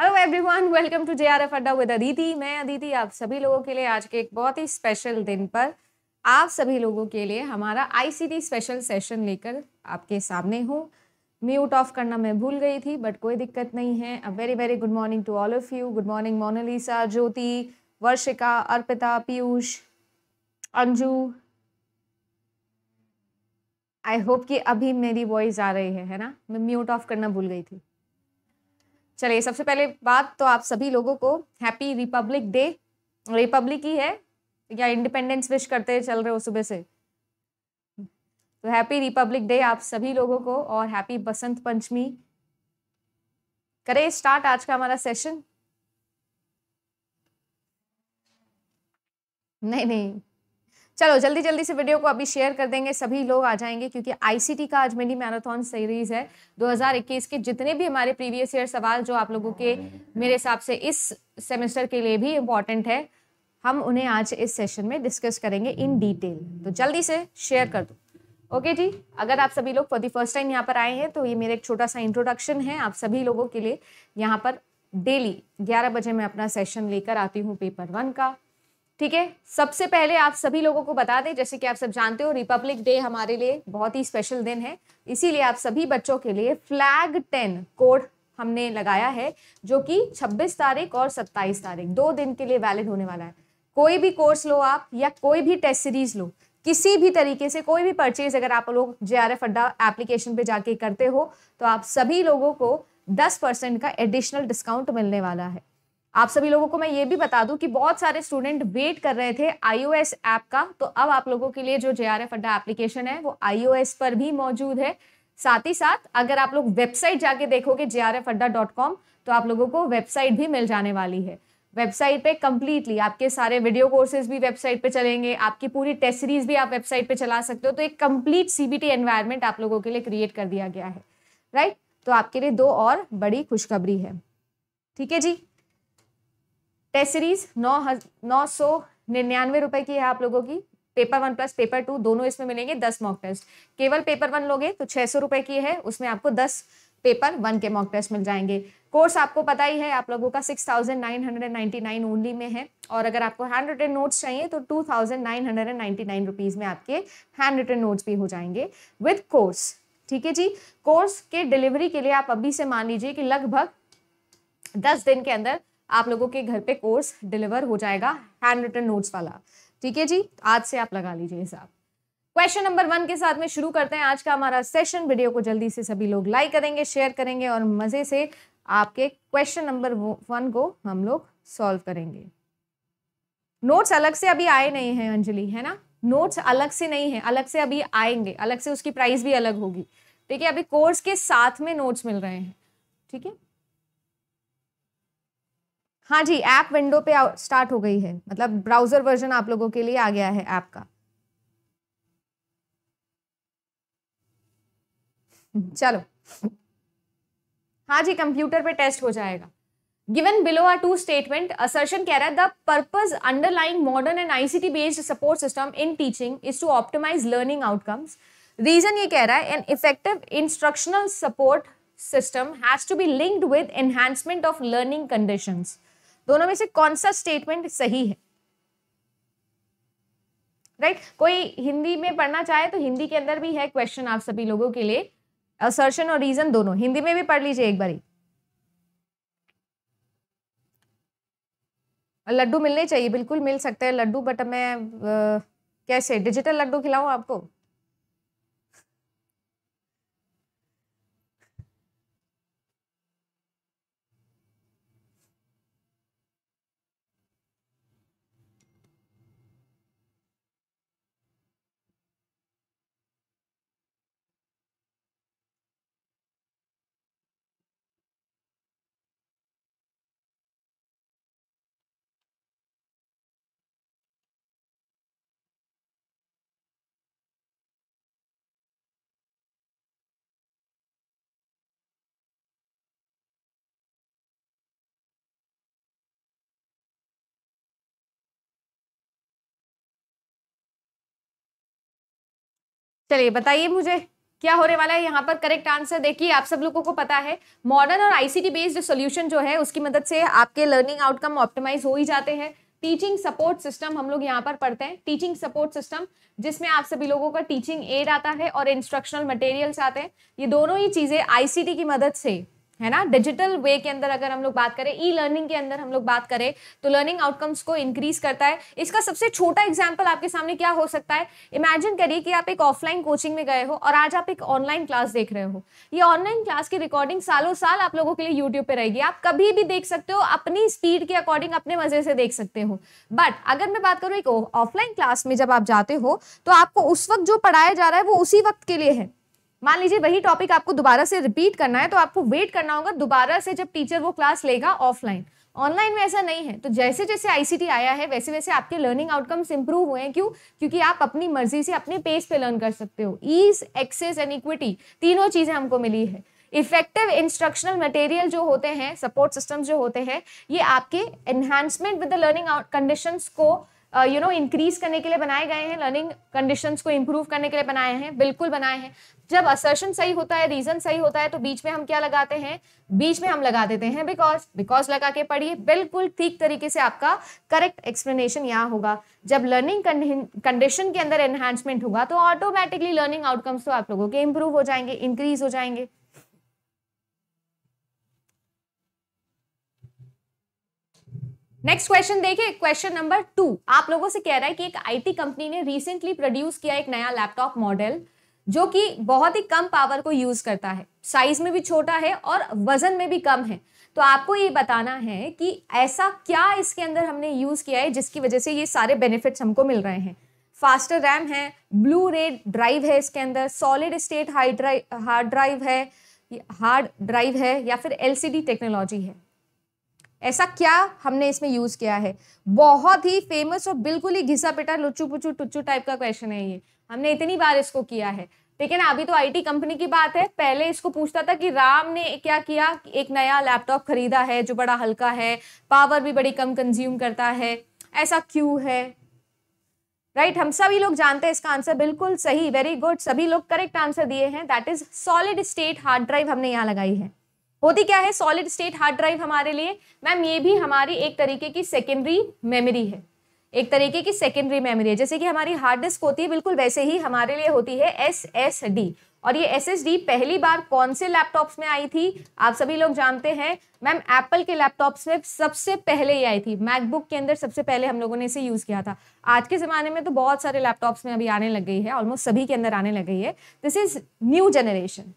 Hello everyone welcome to J R F Adda with Aditi मैं अदिति आप सभी लोगों के लिए आज के एक बहुत ही स्पेशल दिन पर आप सभी लोगों के लिए हमारा आईसीटी स्पेशल सेशन लेकर आपके सामने हूँ म्यूट ऑफ करना मैं भूल गई थी बट कोई दिक्कत नहीं है a very very good morning to all of you good morning Monalisa Jyoti Varshika Arpita Piyush Anju I hope कि अभी मेरी वॉइस आ रही है है ना मैं म्यूट ऑफ करना भूल गई थी चलिए सबसे पहले बात तो आप सभी लोगों को हैप्पी रिपब्लिक डे रिपब्लिक ही है या इंडिपेंडेंस विश करते चल रहे हो सुबह से तो हैप्पी रिपब्लिक डे आप सभी लोगों को और हैप्पी बसंत पंचमी करें स्टार्ट आज का हमारा सेशन नहीं नहीं चलो जल्दी जल्दी से वीडियो को अभी शेयर कर देंगे सभी लोग आ जाएंगे क्योंकि आईसीटी का आज मिनी मैराथन सीरीज है 2021 के जितने भी हमारे प्रीवियस ईयर सवाल जो आप लोगों के मेरे हिसाब से इस सेमेस्टर के लिए भी इम्पॉर्टेंट है हम उन्हें आज इस सेशन में डिस्कस करेंगे इन डिटेल तो जल्दी से शेयर कर दो ओके जी अगर आप सभी लोग फॉर दी फर्स्ट टाइम यहाँ पर आए हैं तो ये मेरा एक छोटा सा इंट्रोडक्शन है आप सभी लोगों के लिए यहाँ पर डेली 11 बजे मैं अपना सेशन लेकर आती हूँ पेपर वन का ठीक है सबसे पहले आप सभी लोगों को बता दें जैसे कि आप सब जानते हो रिपब्लिक डे हमारे लिए बहुत ही स्पेशल दिन है इसीलिए आप सभी बच्चों के लिए फ्लैग टेन कोड हमने लगाया है जो कि 26 तारीख और 27 तारीख दो दिन के लिए वैलिड होने वाला है कोई भी कोर्स लो आप या कोई भी टेस्ट सीरीज लो किसी भी तरीके से कोई भी परचेज अगर आप लोग J R F Adda application पे जाके करते हो तो आप सभी लोगों को 10 परसेंट का एडिशनल डिस्काउंट मिलने वाला है आप सभी लोगों को मैं ये भी बता दूं कि बहुत सारे स्टूडेंट वेट कर रहे थे आईओएस ऐप का तो अब आप लोगों के लिए जो J R F Adda application है वो आईओएस पर भी मौजूद है साथ ही साथ अगर आप लोग वेबसाइट जाके देखोगे J R F Adda dot com तो आप लोगों को वेबसाइट भी मिल जाने वाली है वेबसाइट पे कम्प्लीटली आपके सारे वीडियो कोर्सेज भी वेबसाइट पे चलेंगे आपकी पूरी टेस्ट सीरीज भी आप वेबसाइट पे चला सकते हो तो एक कंप्लीट सीबीटी एनवायरनमेंट आप लोगों के लिए क्रिएट कर दिया गया है राइट तो आपके लिए दो और बड़ी खुशखबरी है ठीक है जी टेस्ट सीरीज नौ नौ सौ निन्यानवे रुपए की है आप लोगों की paper one plus paper two दोनों इसमें मिलेंगे दस मॉक टेस्ट केवल पेपर वन लोगे तो छह सौ रुपए की है उसमें आपको दस पेपर वन के मॉक टेस्ट मिल जाएंगे कोर्स आपको पता ही है आप लोगों का six thousand nine hundred ninety nine only में है और अगर आपको हैंड रिटन नोट्स चाहिए तो two thousand nine hundred and ninety nine rupees में आपके हैंड रिटन नोट्स भी हो जाएंगे विद कोर्स ठीक है जी कोर्स के डिलीवरी के लिए आप अभी से मान लीजिए कि लगभग दस दिन के अंदर आप लोगों के घर पे कोर्स डिलीवर हो जाएगा हैंड रिटन नोट्स वाला ठीक है जी आज से आप लगा लीजिए हिसाब क्वेश्चन नंबर वन के साथ में शुरू करते हैं आज का हमारा सेशन वीडियो को जल्दी से सभी लोग लाइक करेंगे शेयर करेंगे और मज़े से आपके क्वेश्चन नंबर वन को हम लोग सॉल्व करेंगे नोट्स अलग से अभी आए नहीं हैं अंजलि है ना नोट्स अलग से नहीं है अलग से अभी आएंगे अलग से उसकी प्राइस भी अलग होगी ठीक है अभी कोर्स के साथ में नोट्स मिल रहे हैं ठीक है हाँ जी ऐप विंडो पे स्टार्ट हो गई है मतलब ब्राउजर वर्जन आप लोगों के लिए आ गया है ऐप का चलो हाँ जी कंप्यूटर पे टेस्ट हो जाएगा given below are two statement assertion कह रहा है the purpose underlying modern and ICT based support system in teaching is to optimise learning outcomes reason ये कह रहा है an effective instructional support system has to be linked with enhancement of learning conditions दोनों में से कौन सा statement सही है राइट right? कोई हिंदी में पढ़ना चाहे तो हिंदी के अंदर भी है क्वेश्चन आप सभी लोगों के लिए असर्शन और रीजन दोनों हिंदी में भी पढ़ लीजिए एक बारी लड्डू मिलने चाहिए बिल्कुल मिल सकते हैं लड्डू बट मैं आ, कैसे डिजिटल लड्डू खिलाऊं आपको चलिए बताइए मुझे क्या होने वाला है यहाँ पर करेक्ट आंसर देखिए आप सब लोगों को पता है मॉडर्न और आईसीटी बेस्ड सॉल्यूशन जो है उसकी मदद से आपके लर्निंग आउटकम ऑप्टिमाइज हो ही जाते हैं टीचिंग सपोर्ट सिस्टम हम लोग यहाँ पर पढ़ते हैं टीचिंग सपोर्ट सिस्टम जिसमें आप सभी लोगों का टीचिंग एड आता है और इंस्ट्रक्शनल मटेरियल्स आते हैं ये दोनों ही चीज़ें आईसीटी की मदद से है ना डिजिटल वे के अंदर अगर हम लोग बात करें ई लर्निंग के अंदर हम लोग बात करें तो लर्निंग आउटकम्स को इंक्रीज करता है इसका सबसे छोटा एग्जाम्पल आपके सामने क्या हो सकता है इमेजिन करिए कि आप एक ऑफलाइन कोचिंग में गए हो और आज आप एक ऑनलाइन क्लास देख रहे हो ये ऑनलाइन क्लास की रिकॉर्डिंग सालों साल आप लोगों के लिए यूट्यूब पर रहेगी आप कभी भी देख सकते हो अपनी स्पीड के अकॉर्डिंग अपने मजे से देख सकते हो बट अगर मैं बात करूँ एक ऑफलाइन क्लास में जब आप जाते हो तो आपको उस वक्त जो पढ़ाया जा रहा है वो उसी वक्त के लिए है मान लीजिए वही टॉपिक आपको दोबारा से रिपीट करना है तो आपको वेट करना होगा दोबारा से जब टीचर वो क्लास लेगा ऑफलाइन ऑनलाइन में ऐसा नहीं है तो जैसे जैसे आईसीटी आया है वैसे वैसे आपके लर्निंग आउटकम्स इंप्रूव हुए हैं क्यों क्योंकि आप अपनी मर्जी से अपने पेज पे लर्न कर सकते हो ईज एक्सेस एंड इक्विटी तीनों चीज़ें हमको मिली है इफेक्टिव इंस्ट्रक्शनल मटेरियल जो होते हैं सपोर्ट सिस्टम जो होते हैं ये आपके enhancement with the learning conditions को यू नो इंक्रीज करने के लिए बनाए गए हैं लर्निंग कंडीशंस को इम्प्रूव करने के लिए बनाए हैं बिल्कुल बनाए हैं जब असर्शन सही होता है रीजन सही होता है तो बीच में हम क्या लगाते हैं बीच में हम लगा देते हैं बिकॉज बिकॉज लगा के पढ़िए बिल्कुल ठीक तरीके से आपका करेक्ट एक्सप्लेनेशन यहाँ होगा जब लर्निंग कंडीशन के अंदर एनहांसमेंट होगा तो ऑटोमेटिकली लर्निंग आउटकम्स तो आप लोगों के इम्प्रूव हो जाएंगे इंक्रीज हो जाएंगे नेक्स्ट क्वेश्चन देखिए क्वेश्चन नंबर टू आप लोगों से कह रहा है कि एक आईटी कंपनी ने रिसेंटली प्रोड्यूस किया एक नया लैपटॉप मॉडल जो कि बहुत ही कम पावर को यूज करता है साइज में भी छोटा है और वजन में भी कम है तो आपको ये बताना है कि ऐसा क्या इसके अंदर हमने यूज किया है जिसकी वजह से ये सारे बेनिफिट्स हमको मिल रहे हैं फास्टर रैम है ब्लू रे ड्राइव है इसके अंदर solid state hard drive hard drive है हार्ड ड्राइव है या फिर एलसीडी टेक्नोलॉजी है ऐसा क्या हमने इसमें यूज किया है बहुत ही फेमस और बिल्कुल ही घिसा पिटा लुच्चू पुचू टुच्चू टाइप का क्वेश्चन है ये हमने इतनी बार इसको किया है ठीक है ना अभी तो आईटी कंपनी की बात है पहले इसको पूछता था कि राम ने क्या किया एक नया लैपटॉप खरीदा है जो बड़ा हल्का है पावर भी बड़ी कम कंज्यूम करता है ऐसा क्यों है राइट right, हम सभी लोग जानते हैं इसका आंसर बिल्कुल सही वेरी गुड सभी लोग करेक्ट आंसर दिए हैं that is solid state hard drive हमने यहाँ लगाई है होती क्या है सॉलिड स्टेट हार्ड ड्राइव हमारे लिए मैम ये भी हमारी एक तरीके की सेकेंडरी मेमोरी है एक तरीके की सेकेंडरी मेमोरी है जैसे कि हमारी हार्ड डिस्क होती है बिल्कुल वैसे ही हमारे लिए होती है एस एस डी और ये एस एस डी पहली बार कौन से लैपटॉप्स में आई थी आप सभी लोग जानते हैं मैम एप्पल के लैपटॉप्स में सबसे पहले ही आई थी मैकबुक के अंदर सबसे पहले हम लोगों ने इसे यूज़ किया था आज के ज़माने में तो बहुत सारे लैपटॉप्स में अभी आने लग गई है ऑलमोस्ट सभी के अंदर आने लग गई है this is new generation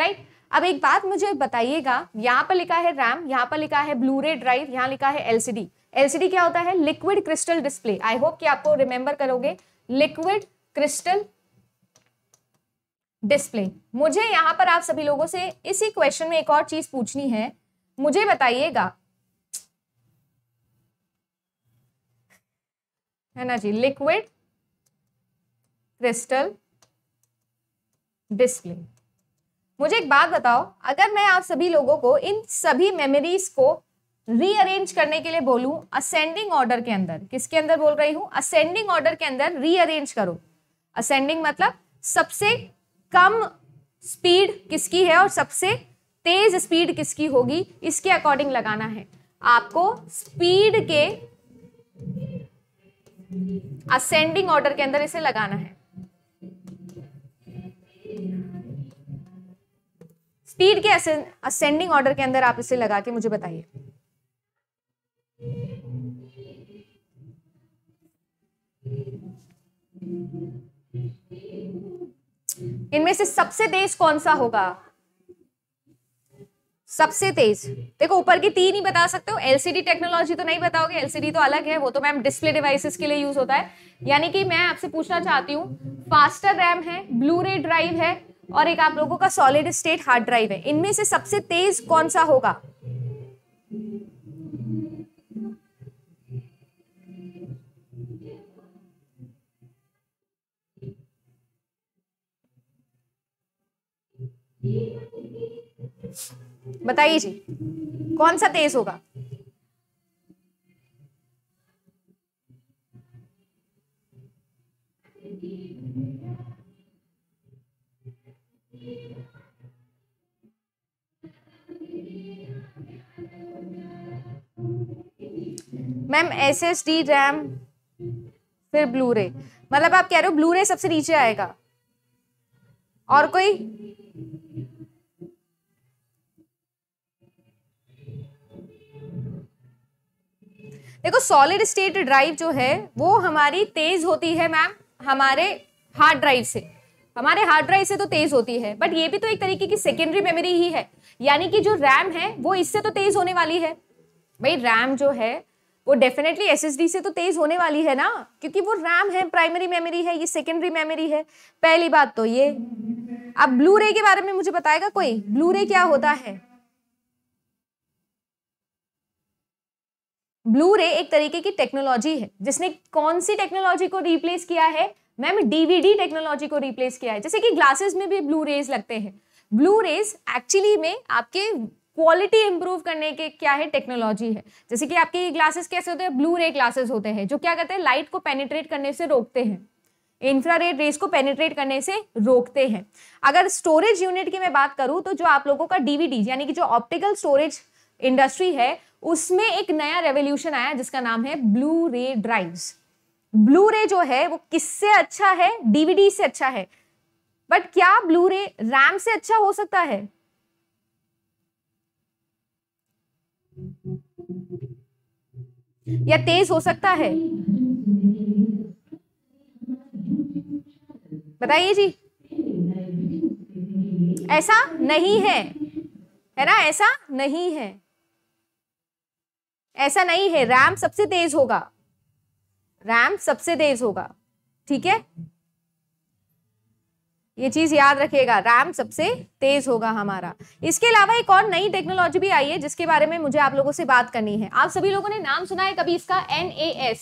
right अब एक बात मुझे बताइएगा यहाँ पर लिखा है रैम यहाँ पर लिखा है ब्लू रे ड्राइव यहाँ लिखा है एलसीडी एलसीडी क्या होता है liquid crystal display I hope कि आपको रिमेंबर करोगे लिक्विड क्रिस्टल डिस्प्ले मुझे यहाँ पर आप सभी लोगों से इसी क्वेश्चन में एक और चीज पूछनी है मुझे बताइएगा है ना जी लिक्विड क्रिस्टल डिस्प्ले मुझे एक बात बताओ अगर मैं आप सभी लोगों को इन सभी मेमोरीज को रीअरेंज करने के लिए बोलूं असेंडिंग ऑर्डर के अंदर किसके अंदर बोल रही हूं असेंडिंग ऑर्डर के अंदर रीअरेंज करो असेंडिंग मतलब सबसे कम स्पीड किसकी है और सबसे तेज स्पीड किसकी होगी इसके अकॉर्डिंग लगाना है आपको स्पीड के असेंडिंग ऑर्डर के अंदर इसे लगाना है स्पीड के असेंडिंग ऑर्डर के अंदर आप इसे लगा के मुझे बताइए इनमें से सबसे तेज कौन सा होगा सबसे तेज देखो ऊपर की तीन ही बता सकते हो एलसीडी टेक्नोलॉजी तो नहीं बताओगे एलसीडी तो अलग है वो तो मैम डिस्प्ले डिवाइसेस के लिए यूज होता है यानी कि मैं आपसे पूछना चाहती हूँ फास्टर रैम है ब्लू रे ड्राइव है और एक आप लोगों का सॉलिड स्टेट हार्ड ड्राइव है इनमें से सबसे तेज कौन सा होगा बताइए जी कौन सा तेज होगा ma'am S S D RAM फिर ब्लू रे मतलब आप कह रहे हो ब्लू रे सबसे नीचे आएगा और कोई देखो सॉलिड स्टेट ड्राइव जो है वो हमारी तेज होती है मैम हमारे हार्ड ड्राइव से हमारे हार्ड ड्राइव से तो तेज होती है बट ये भी तो एक तरीके की सेकेंडरी मेमोरी ही है यानी कि जो रैम है वो इससे तो तेज होने वाली है भाई रैम जो है वो डेफिनेटली एस से तो तेज होने वाली है ना क्योंकि वो रैम है प्राइमरी मेमोरी है ये सेकेंडरी मेमोरी है पहली बात तो ये अब ब्लू रे के बारे में मुझे बताएगा कोई ब्लू रे क्या होता है ब्लू रे एक तरीके की टेक्नोलॉजी है जिसने कौन सी टेक्नोलॉजी को रिप्लेस किया है मैम डीवीडी टेक्नोलॉजी को रिप्लेस किया है जैसे कि ग्लासेस में भी ब्लू रेज लगते हैं ब्लू रेज एक्चुअली में आपके क्वालिटी इंप्रूव करने के क्या है टेक्नोलॉजी है जैसे कि आपके ग्लासेस कैसे होते हैं ब्लू रे ग्लासेस होते हैं जो क्या करते हैं लाइट को पेनिट्रेट करने से रोकते हैं इंफ्रा रेड रेस को पेनिट्रेट करने से रोकते हैं अगर स्टोरेज यूनिट की मैं बात करूं तो जो आप लोगों का डीवीडी यानी कि जो ऑप्टिकल स्टोरेज इंडस्ट्री है उसमें एक नया रेवोल्यूशन आया जिसका नाम है ब्लू रे ड्राइव्स ब्लू रे जो है वो किससे अच्छा है डीवीडी से अच्छा है बट क्या ब्लू रे रैम से अच्छा हो सकता है या तेज हो सकता है बताइए जी ऐसा नहीं है है ना ऐसा नहीं है ऐसा नहीं है रैम सबसे तेज होगा रैम सबसे तेज होगा ठीक है ये चीज याद रखिएगा रैम सबसे तेज होगा हमारा इसके अलावा एक और नई टेक्नोलॉजी भी आई है जिसके बारे में मुझे आप लोगों से बात करनी है आप सभी लोगों ने नाम सुना है कभी इसका N A S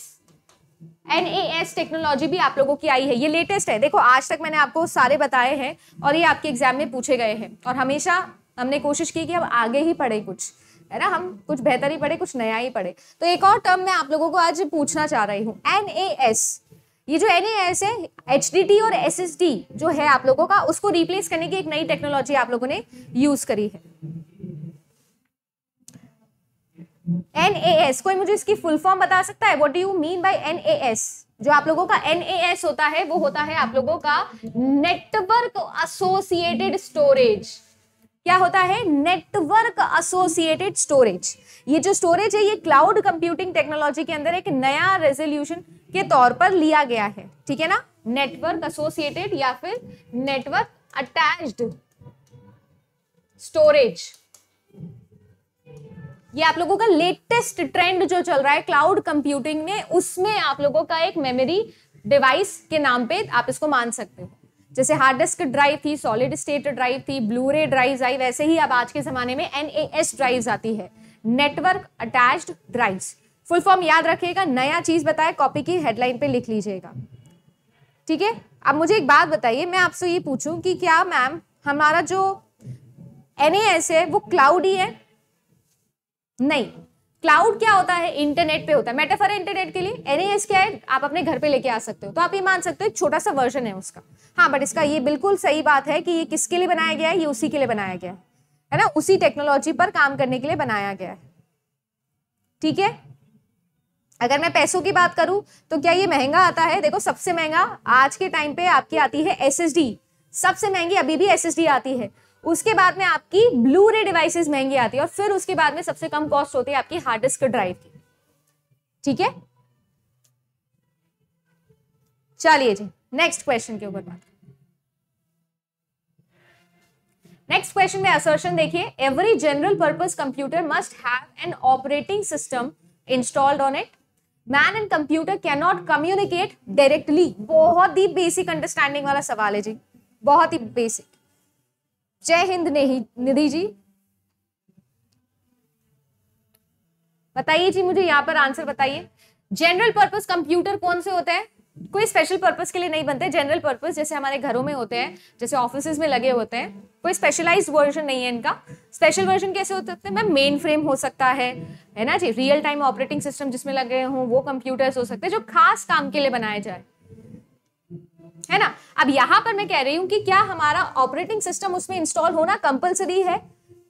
N A S technology भी आप लोगों की आई है ये लेटेस्ट है देखो आज तक मैंने आपको सारे बताए हैं और ये आपके एग्जाम में पूछे गए हैं और हमेशा हमने कोशिश की कि हम आगे ही पढ़े कुछ है ना हम कुछ बेहतर ही पढ़े कुछ नया ही पढ़े तो एक और टर्म मैं आप लोगों को आज पूछना चाह रही हूँ एन ए एस ये जो एन है एच और एस जो है आप लोगों का उसको रिप्लेस करने की एक नई टेक्नोलॉजी आप लोगों ने यूज करी है एन कोई मुझे इसकी फुल फॉर्म बता सकता है what do you mean by N जो आप लोगों का एन होता है वो होता है आप लोगों का नेटवर्क एसोसिएटेड स्टोरेज क्या होता है नेटवर्क एसोसिएटेड स्टोरेज ये जो स्टोरेज है ये क्लाउड कंप्यूटिंग टेक्नोलॉजी के अंदर एक नया रेजोल्यूशन के तौर पर लिया गया है ठीक है ना नेटवर्क एसोसिएटेड या फिर नेटवर्क अटैच्ड स्टोरेज ये आप लोगों का लेटेस्ट ट्रेंड जो चल रहा है क्लाउड कंप्यूटिंग में उसमें आप लोगों का एक मेमोरी डिवाइस के नाम पे आप इसको मान सकते हो जैसे हार्ड डिस्क ड्राइव थी सॉलिड स्टेट ड्राइव थी ब्लू रे ड्राइव आई वैसे ही अब आज के जमाने में एन ड्राइव आती है network attached drives full form याद रखिएगा नया चीज बताए कॉपी की हेडलाइन पे लिख लीजिएगा ठीक है अब मुझे एक बात बताइए मैं आपसे ये पूछूं कि क्या मैम हमारा जो एन है वो क्लाउड ही है नहीं क्लाउड क्या होता है इंटरनेट पे होता है मेटाफर है इंटरनेट के लिए एन क्या है आप अपने घर पे लेके आ सकते हो तो आप ये मान सकते हो एक छोटा सा वर्जन है उसका हाँ बट इसका ये बिल्कुल सही बात है कि ये किसके लिए बनाया गया है ये उसी के लिए बनाया गया है है ना उसी टेक्नोलॉजी पर काम करने के लिए बनाया गया है ठीक है अगर मैं पैसों की बात करूं तो क्या ये महंगा आता है देखो सबसे महंगा आज के टाइम पे आपकी आती है एस सबसे महंगी अभी भी एस आती है उसके बाद में आपकी ब्लू रे डिवाइसेज महंगी आती है और फिर उसके बाद में सबसे कम कॉस्ट होती है आपकी हार्ड डिस्क ड्राइव की ठीक है चलिए जी नेक्स्ट क्वेश्चन के ऊपर बात नेक्स्ट क्वेश्चन में असर्शन देखिए every general purpose computer must have an operating system installed on it man and computer can not communicate directly बहुत ही बेसिक अंडरस्टैंडिंग वाला सवाल है जी बहुत ही बेसिक जय हिंद निधि जी बताइए जी मुझे यहां पर आंसर बताइए जनरल पर्पस कंप्यूटर कौन से होते हैं कोई स्पेशल पर्पस के लिए नहीं बनते जनरल पर्पस जैसे हमारे घरों में होते हैं जैसे ऑफिस में लगे होते हैं कोई स्पेशलाइज वर्जन नहीं है इनका स्पेशल वर्जन कैसे हो सकते हैं मैम मेन फ्रेम हो सकता है है ना जी रियल टाइम ऑपरेटिंग सिस्टम जिसमें लगे हों वो कंप्यूटर्स हो सकते हैं जो खास काम के लिए बनाए जाए है ना अब यहां पर मैं कह रही हूँ कि क्या हमारा ऑपरेटिंग सिस्टम उसमें इंस्टॉल होना कंपलसरी है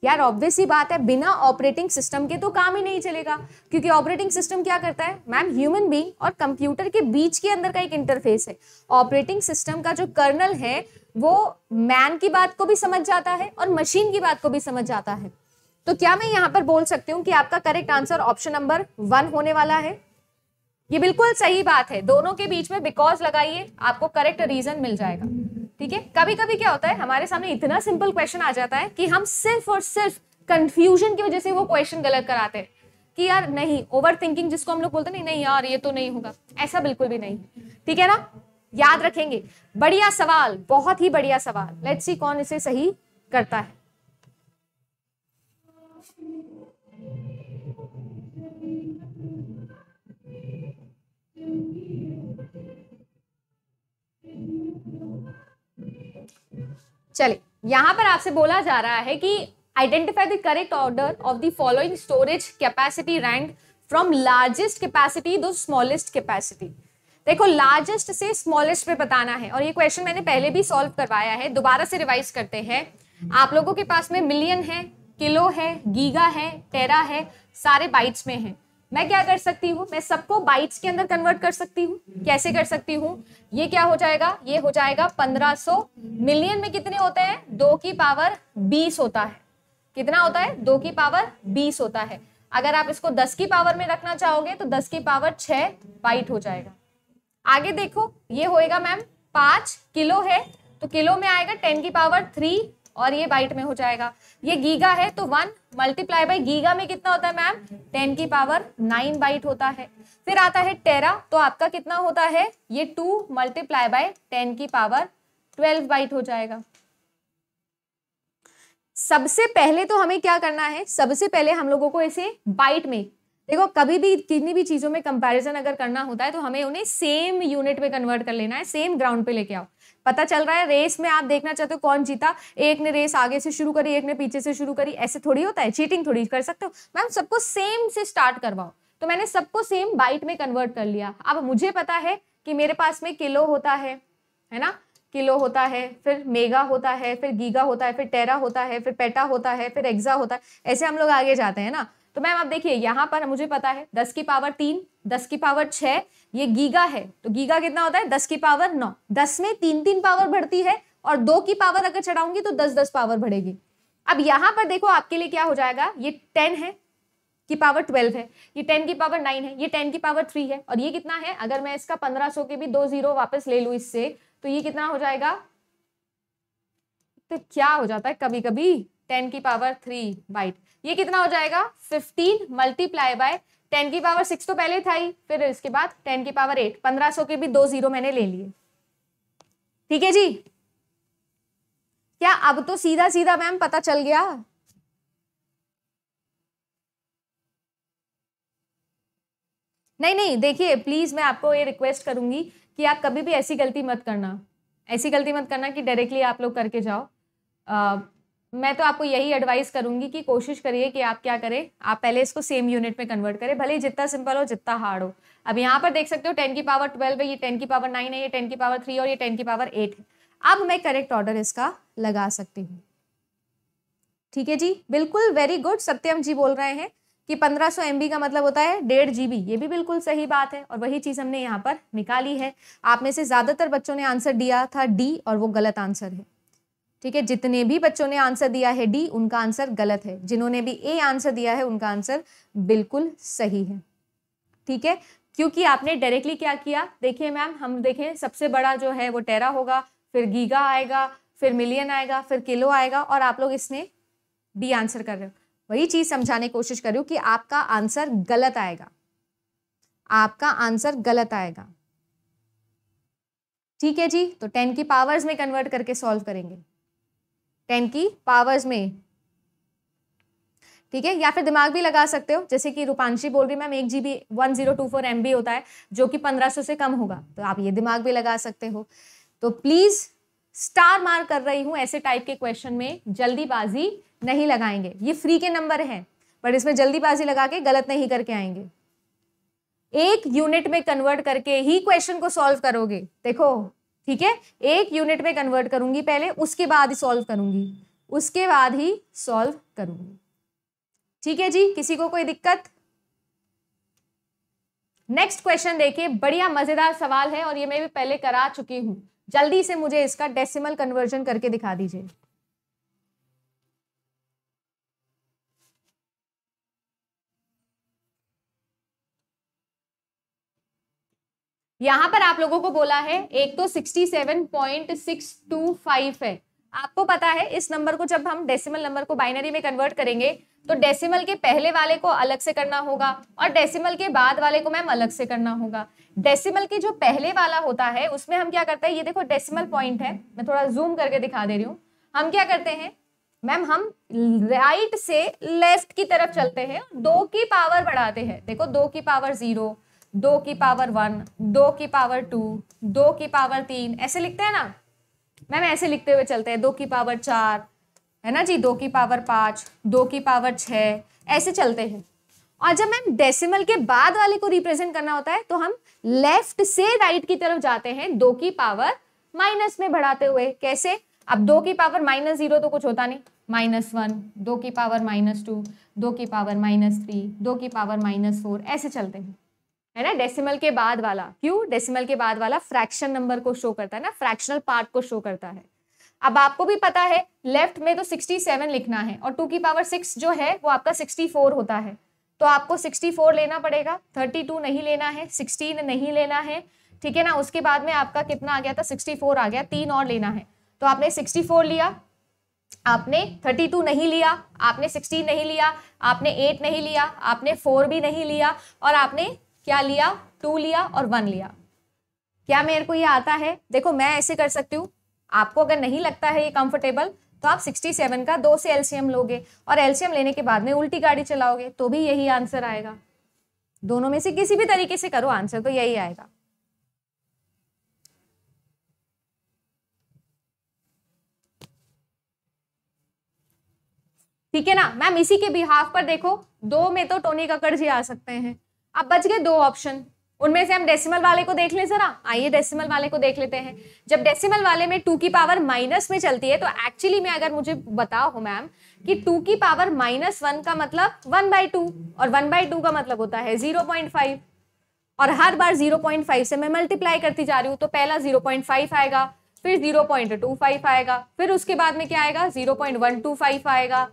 यार ऑब्वियस ही बात है बिना ऑपरेटिंग सिस्टम के तो काम ही नहीं चलेगा क्योंकि ऑपरेटिंग सिस्टम क्या करता है मैम ह्यूमन बींग और कंप्यूटर के बीच के अंदर का एक इंटरफेस है ऑपरेटिंग सिस्टम का जो कर्नल है वो मैन की बात को भी समझ जाता है और मशीन की बात को भी समझ जाता है तो क्या मैं यहाँ पर बोल सकती हूँ कि आपका correct answer option number one होने वाला है ये बिल्कुल सही बात है दोनों के बीच में बिकॉज लगाइए आपको करेक्ट रीजन मिल जाएगा ठीक है कभी कभी क्या होता है हमारे सामने इतना सिंपल क्वेश्चन आ जाता है कि हम सिर्फ और सिर्फ कंफ्यूजन की वजह से वो क्वेश्चन गलत कराते हैं कि यार नहीं ओवर थिंकिंग जिसको हम लोग बोलते नहीं नहीं यार ये तो नहीं होगा ऐसा बिल्कुल भी नहीं ठीक है ना याद रखेंगे बढ़िया सवाल बहुत ही बढ़िया सवाल लेट्स सी कौन इसे सही करता है चले यहाँ पर आपसे बोला जा रहा है कि identify the correct order of the following storage capacity rank from largest capacity to smallest capacity देखो लार्जेस्ट से स्मॉलेस्ट पे बताना है और ये क्वेश्चन मैंने पहले भी सॉल्व करवाया है दोबारा से रिवाइज करते हैं आप लोगों के पास में मिलियन है किलो है गीगा है टेरा है सारे बाइट्स में है मैं क्या कर सकती हूँ मैं सबको बाइट्स के अंदर कन्वर्ट कर सकती हूँ कैसे कर सकती हूँ ये क्या हो जाएगा ये हो जाएगा 1500 मिलियन में कितने होते हैं दो की पावर 20 होता है कितना होता है दो की पावर 20 होता है अगर आप इसको 10 की पावर में रखना चाहोगे तो 10 की पावर 6 बाइट हो जाएगा आगे देखो ये होएगा मैम पांच किलो है तो किलो में आएगा टेन की पावर थ्री और ये बाइट में हो जाएगा ये गीगा है तो वन मल्टीप्लाई बाई गीगा में कितना होता है मैम टेन की पावर नाइन बाइट होता है फिर आता है टेरा तो आपका कितना होता है ये टू मल्टीप्लाई बाय टेन की पावर ट्वेल्व बाइट हो जाएगा सबसे पहले तो हमें क्या करना है सबसे पहले हम लोगों को इसे बाइट में देखो कभी भी कितनी भी चीजों में कंपैरिजन अगर करना होता है तो हमें उन्हें सेम यूनिट में कन्वर्ट कर लेना है सेम ग्राउंड पे लेके आओ पता चल रहा है रेस में आप देखना चाहते हो कौन जीता एक ने रेस आगे से शुरू करी एक ने पीछे से शुरू करी ऐसे थोड़ी होता है चीटिंग थोड़ी कर सकते हो मैम सबको सेम से स्टार्ट करवाओ तो मैंने सबको सेम बाइट में कन्वर्ट कर लिया अब मुझे पता है कि मेरे पास में किलो होता है है ना किलो होता है फिर मेगा होता है फिर गीगा होता है फिर टेरा होता है फिर पेटा होता है फिर एग्जा होता है ऐसे हम लोग आगे जाते हैं ना तो मैम आप देखिए यहाँ पर मुझे पता है दस की पावर तीन दस की पावर छ ये गीगा है तो गीगा कितना होता है दस की पावर नौ दस में तीन तीन पावर बढ़ती है और दो की पावर अगर चढ़ाऊंगी तो दस दस पावर बढ़ेगी अब यहाँ पर देखो आपके लिए क्या हो जाएगा ये टेन है की पावर ट्वेल्व है ये टेन की पावर नाइन है ये टेन की पावर थ्री है और ये कितना है अगर मैं इसका पंद्रह सौ के भी दो जीरो वापस ले लू इससे तो ये कितना हो जाएगा तो क्या हो जाता है कभी कभी टेन की पावर थ्री बाइट ये कितना हो जाएगा फिफ्टीन मल्टीप्लाई बाय टेन की पावर सिक्स तो पहले था ही फिर इसके बाद टेन की पावर एट पंद्रह सौ के भी दो जीरो मैंने ले लिए ठीक है जी क्या अब तो सीधा सीधा मैम पता चल गया नहीं नहीं देखिए प्लीज मैं आपको ये रिक्वेस्ट करूंगी कि आप कभी भी ऐसी गलती मत करना ऐसी गलती मत करना कि डायरेक्टली आप लोग करके जाओ मैं तो आपको यही एडवाइस करूंगी कि कोशिश करिए कि आप क्या करें आप पहले इसको सेम यूनिट में कन्वर्ट करें भले ही जितना सिंपल हो जितना हार्ड हो अब यहाँ पर देख सकते हो टेन की पावर ट्वेल्व है ये टेन की पावर नाइन है ये टेन की पावर थ्री और ये टेन की पावर एट है अब मैं करेक्ट ऑर्डर इसका लगा सकती हूँ ठीक है जी बिल्कुल वेरी गुड सत्यम जी बोल रहे हैं कि पंद्रह सौ का मतलब होता है डेढ़ जी ये भी बिल्कुल सही बात है और वही चीज़ हमने यहाँ पर निकाली है आप में से ज़्यादातर बच्चों ने आंसर दिया था डी और वो गलत आंसर है ठीक है जितने भी बच्चों ने आंसर दिया है डी उनका आंसर गलत है जिन्होंने भी ए आंसर दिया है उनका आंसर बिल्कुल सही है ठीक है क्योंकि आपने डायरेक्टली क्या किया देखिए मैम हम देखें सबसे बड़ा जो है वो टेरा होगा फिर गीगा आएगा फिर मिलियन आएगा फिर किलो आएगा और आप लोग इसने डी आंसर कर रहे हो वही चीज़ समझाने की कोशिश कर रही हूँ कि आपका आंसर गलत आएगा आपका आंसर गलत आएगा ठीक है जी तो टेन की पावर्स में कन्वर्ट करके सॉल्व करेंगे टेन की पावर्स में ठीक है या फिर दिमाग भी लगा सकते हो जैसे कि रूपांशी बोल रही मैम एक G B one zero two four M B होता है जो कि पंद्रह सौ से कम होगा तो आप ये दिमाग भी लगा सकते हो तो प्लीज़ स्टार मार कर रही हूँ ऐसे टाइप के क्वेश्चन में जल्दीबाजी नहीं लगाएंगे ये फ्री के नंबर हैं पर इसमें जल्दीबाजी लगा के गलत नहीं करके आएंगे एक यूनिट में कन्वर्ट करके ही क्वेश्चन को सॉल्व करोगे देखो ठीक है एक यूनिट में कन्वर्ट करूंगी पहले उसके बाद ही सॉल्व करूंगी उसके बाद ही सॉल्व करूंगी ठीक है जी किसी को कोई दिक्कत नेक्स्ट क्वेश्चन देखिए बढ़िया मजेदार सवाल है और ये मैं भी पहले करा चुकी हूं जल्दी से मुझे इसका डेसिमल कन्वर्जन करके दिखा दीजिए यहां पर आप लोगों को बोला है एक तो 67.625 है आपको पता है इस नंबर को जब हम डेसिमल नंबर को बाइनरी में कन्वर्ट करेंगे तो डेसिमल के पहले वाले को अलग से करना होगा और डेसिमल के बाद वाले को मैम अलग से करना होगा डेसिमल के जो पहले वाला होता है उसमें हम क्या करते हैं ये देखो डेसिमल पॉइंट है मैं थोड़ा जूम करके दिखा दे रही हूँ हम क्या करते हैं मैम हम राइट से लेफ्ट की तरफ चलते हैं दो की पावर बढ़ाते हैं देखो दो की पावर जीरो दो की पावर वन दो की पावर टू दो की पावर तीन ऐसे लिखते हैं ना मैम ऐसे लिखते हुए चलते हैं दो की पावर चार है ना जी दो की पावर पाँच दो की पावर छः ऐसे चलते हैं और जब मैम डेसिमल के बाद वाले को रिप्रेजेंट करना होता है तो हम लेफ्ट से राइट की तरफ जाते हैं दो की पावर माइनस में बढ़ाते हुए कैसे अब दो की पावर माइनस जीरो तो कुछ होता नहीं माइनस वन दो की पावर माइनस टू दो की पावर माइनस थ्री दो की पावर माइनस फोर ऐसे चलते हैं है ना डेसिमल के बाद वाला क्यों डेसिमल के बाद वाला फ्रैक्शन नंबर को शो करता है ना फ्रैक्शनल पार्ट को शो करता है अब आपको भी पता है लेफ्ट में तो 67 लिखना है और टू की पावर सिक्स जो है वो आपका 64 होता है तो आपको 64 लेना पड़ेगा 32 नहीं लेना है 16 नहीं लेना है ठीक है ना उसके बाद में आपका कितना आ गया था 64 आ गया तीन और लेना है तो आपने 64 लिया आपने 32 नहीं लिया आपने 16 नहीं लिया आपने 8 नहीं लिया आपने 4 भी नहीं लिया और आपने क्या लिया टू लिया और वन लिया क्या मेरे को ये आता है देखो मैं ऐसे कर सकती हूँ आपको अगर नहीं लगता है ये कंफर्टेबल तो आप 67 का दो से एलसीएम लोगे और एलसीएम लेने के बाद में उल्टी गाड़ी चलाओगे तो भी यही आंसर आएगा दोनों में से किसी भी तरीके से करो आंसर तो यही आएगा ठीक है ना मैम इसी के बिहाफ पर देखो दो में तो टोनी कक्कड़ जी आ सकते हैं अब बच गए दो ऑप्शन उनमें से हम डेसिमल वाले को देख लें जरा आइए डेसिमल वाले को देख लेते हैं जब डेसिमल वाले में टू की पावर माइनस में चलती है तो एक्चुअली में अगर मुझे बताओ मैम कि टू की पावर माइनस वन का मतलब वन बाई टू और वन बाई टू का मतलब होता है जीरो पॉइंट फाइव और हर बार जीरो पॉइंट फाइव से मैं मल्टीप्लाई करती जा रही हूँ तो पहला जीरो पॉइंट फाइव आएगा फिर जीरो पॉइंट टू फाइव आएगा फिर उसके बाद में क्या आएगा zero point one two five आएगा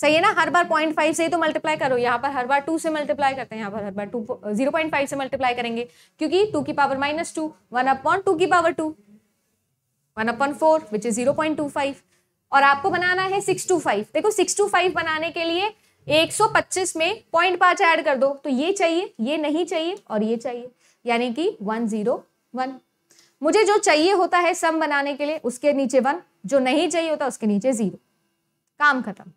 सही है ना हर बार पॉइंट फाइव से ही तो मल्टीप्लाई करो यहाँ पर हर बार टू से मल्टीप्लाई करते हैं यहाँ पर हर बार टू जीरो पॉइंट फाइव से मल्टीप्लाई करेंगे क्योंकि टू की power minus two one upon two की power two one upon four which is zero point two five और आपको बनाना है सिक्स टू फाइव देखो सिक्स टू फाइव बनाने के लिए एक सौ पच्चीस में पॉइंट पाँच ऐड कर दो तो ये चाहिए ये नहीं चाहिए और ये चाहिए यानी कि वन जीरो वन मुझे जो चाहिए होता है सम बनाने के लिए उसके नीचे वन जो नहीं चाहिए होता उसके नीचे जीरो काम खत्म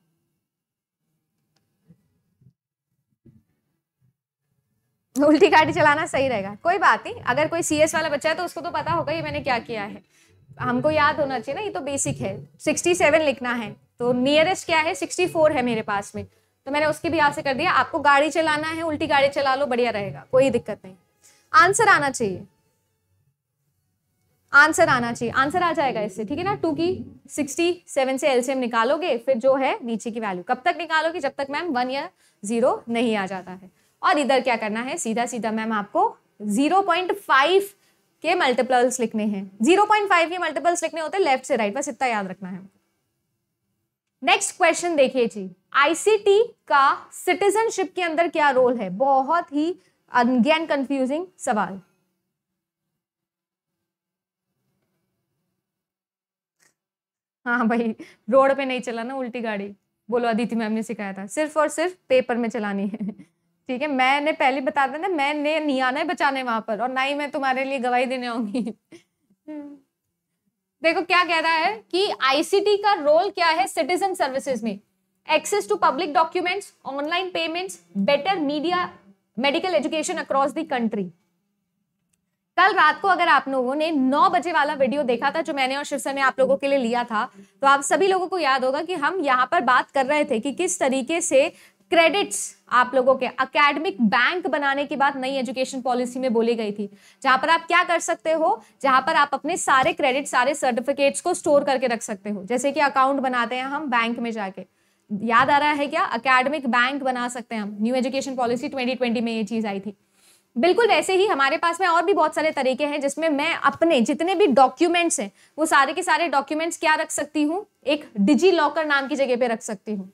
उल्टी गाड़ी चलाना सही रहेगा कोई बात नहीं अगर कोई सीएस वाला बच्चा है तो उसको तो पता होगा ये मैंने क्या किया है हमको याद होना चाहिए ना ये तो बेसिक है सिक्सटी सेवन लिखना है तो नियरेस्ट क्या है सिक्सटी फोर है मेरे पास में तो मैंने उसकी भी आपसे कर दिया आपको गाड़ी चलाना है उल्टी गाड़ी चला लो बढ़िया रहेगा कोई दिक्कत नहीं आंसर आना चाहिए आंसर आना चाहिए आंसर आ जाएगा इससे ठीक है ना टू की सिक्सटी सेवन से एलसीएम निकालोगे फिर जो है नीचे की वैल्यू कब तक निकालोगे जब तक मैम वन या जीरो नहीं आ जाता है और इधर क्या करना है सीधा सीधा मैम आपको 0.5 के मल्टीपल्स लिखने हैं 0.5 के मल्टीपल्स लिखने होते हैं लेफ्ट से राइट बस इतना याद रखना है नेक्स्ट क्वेश्चन देखिए जी आईसीटी का सिटीजनशिप के अंदर क्या रोल है बहुत ही अनगेन कंफ्यूजिंग सवाल हाँ भाई रोड पे नहीं चलाना उल्टी गाड़ी बोलो अदिति मैम ने सिखाया था सिर्फ और सिर्फ पेपर में चलानी है ठीक है मैंने पहले बता देना मैंने नहीं आना है बचाने वहां पर और ना ही मैं तुम्हारे लिए गवाही देने आऊंगी देखो क्या कह रहा है कि आईसीटी का रोल क्या है सिटीजन सर्विसेज में access to public documents online payments better media medical education across the country कल रात को अगर आप लोगों ने 9 बजे वाला वीडियो देखा था जो मैंने और शिव ने आप लोगों के लिए लिया था तो आप सभी लोगों को याद होगा कि हम यहाँ पर बात कर रहे थे कि किस तरीके से क्रेडिट्स आप लोगों के अकेडमिक बैंक बनाने की बात नई एजुकेशन पॉलिसी में बोली गई थी जहां पर आप क्या कर सकते हो जहां पर आप अपने सारे क्रेडिट सारे सर्टिफिकेट्स को स्टोर करके रख सकते हो जैसे कि अकाउंट बनाते हैं हम बैंक में जाके याद आ रहा है क्या अकेडमिक बैंक बना सकते हैं हम न्यू एजुकेशन पॉलिसी 2020 में ये चीज आई थी बिल्कुल वैसे ही हमारे पास में और भी बहुत सारे तरीके हैं जिसमें मैं अपने जितने भी डॉक्यूमेंट्स हैं वो सारे के सारे डॉक्यूमेंट्स क्या रख सकती हूँ एक डिजी लॉकर नाम की जगह पे रख सकती हूँ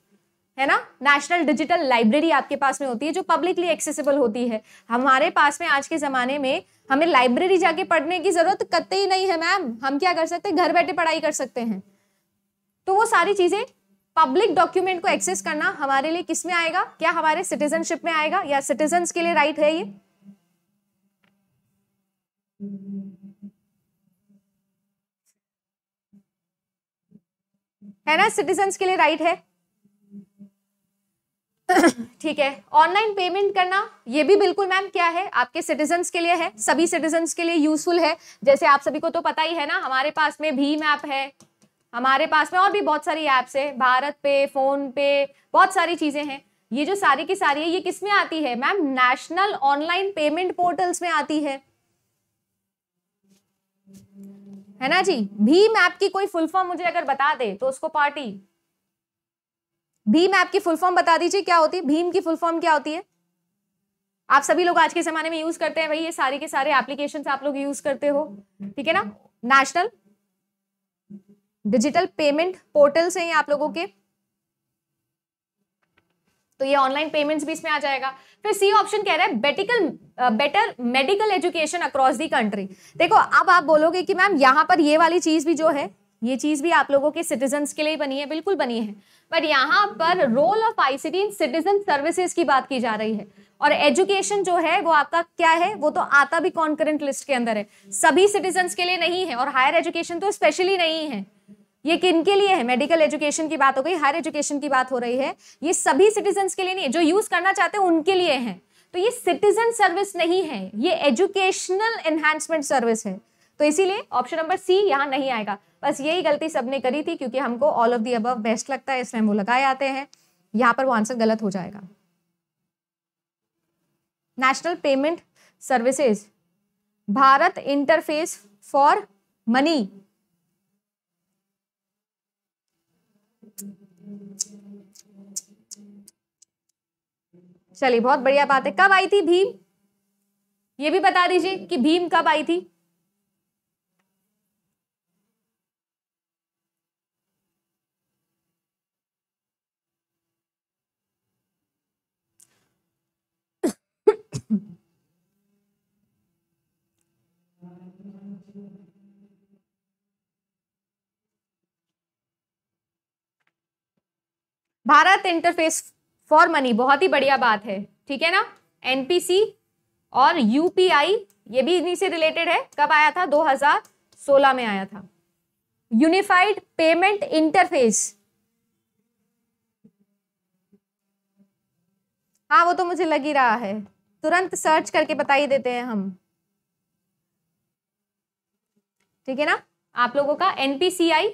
है ना नेशनल डिजिटल लाइब्रेरी आपके पास में होती है जो पब्लिकली एक्सेसिबल होती है हमारे पास में आज के ज़माने में हमें लाइब्रेरी जाके पढ़ने की ज़रूरत कतई नहीं है मैम हम क्या कर सकते हैं घर बैठे पढ़ाई कर सकते हैं तो वो सारी चीज़ें पब्लिक डॉक्यूमेंट को एक्सेस करना हमारे लिए किस में आएगा क्या हमारे सिटीजनशिप में आएगा या सिटीजन के लिए राइट है ये है ना सिटीजन के लिए राइट है ठीक है ऑनलाइन पेमेंट करना ये भी बिल्कुल मैम क्या है आपके सिटीजन के लिए है सभी सिटीजन के लिए यूजफुल है जैसे आप सभी को तो पता ही है ना हमारे पास में भीम ऐप है हमारे पास में और भी बहुत सारी ऐप्स है भारत पे फोन पे बहुत सारी चीजें हैं ये जो सारी की सारी है ये किस में आती है ma'am national online payment portals में आती है है ना जी भीम ऐप की कोई फुल फॉर्म मुझे अगर बता दे तो उसको पार्टी भीम ऐप की फुल फॉर्म बता दीजिए क्या होती है भीम की फुल फॉर्म क्या होती है आप सभी लोग आज के जमाने में यूज करते हैं भाई ये सारे के सारे एप्लीकेशन आप लोग यूज करते हो ठीक है ना नेशनल डिजिटल पेमेंट पोर्टल्स हैं आप लोगों के तो ये ऑनलाइन पेमेंट्स भी इसमें आ जाएगा फिर सी ऑप्शन कह रहा है बेटिकल better medical education across the country देखो अब आप बोलोगे कि मैम यहाँ पर ये वाली चीज भी जो है ये चीज भी आप लोगों के सिटीजन के लिए बनी है बिल्कुल बनी है बट यहाँ पर role of ICD in citizen services की बात की जा रही है और एजुकेशन जो है वो आपका क्या है वो तो आता भी कॉन्करेंट लिस्ट के अंदर है सभी सिटीजन के लिए नहीं है और हायर एजुकेशन तो स्पेशली नहीं है ये किन के लिए है मेडिकल एजुकेशन की बात हो गई हायर एजुकेशन की बात हो रही है ये सभी सिटीजन के लिए नहीं है जो यूज करना चाहते हैं उनके लिए है तो ये सिटीजन सर्विस नहीं है ये एजुकेशनल एनहांसमेंट सर्विस है तो इसीलिए ऑप्शन नंबर सी यहां नहीं आएगा बस यही गलती सबने करी थी क्योंकि हमको all of the above best लगता है इसमें हम वो लगाए आते हैं यहाँ पर वो आंसर गलत हो जाएगा national payment services Bharat interface for money चलिए बहुत बढ़िया बात है कब आई थी भीम ये भी बता दीजिए कि भीम कब आई थी भारत इंटरफेस फॉर मनी बहुत ही बढ़िया बात है ठीक है ना एनपीसी और यूपीआई ये भी इन्हीं से रिलेटेड है कब आया था 2016 में आया था यूनिफाइड पेमेंट इंटरफेस हाँ वो तो मुझे लग ही रहा है तुरंत सर्च करके बता ही देते हैं हम ठीक है ना आप लोगों का NPCI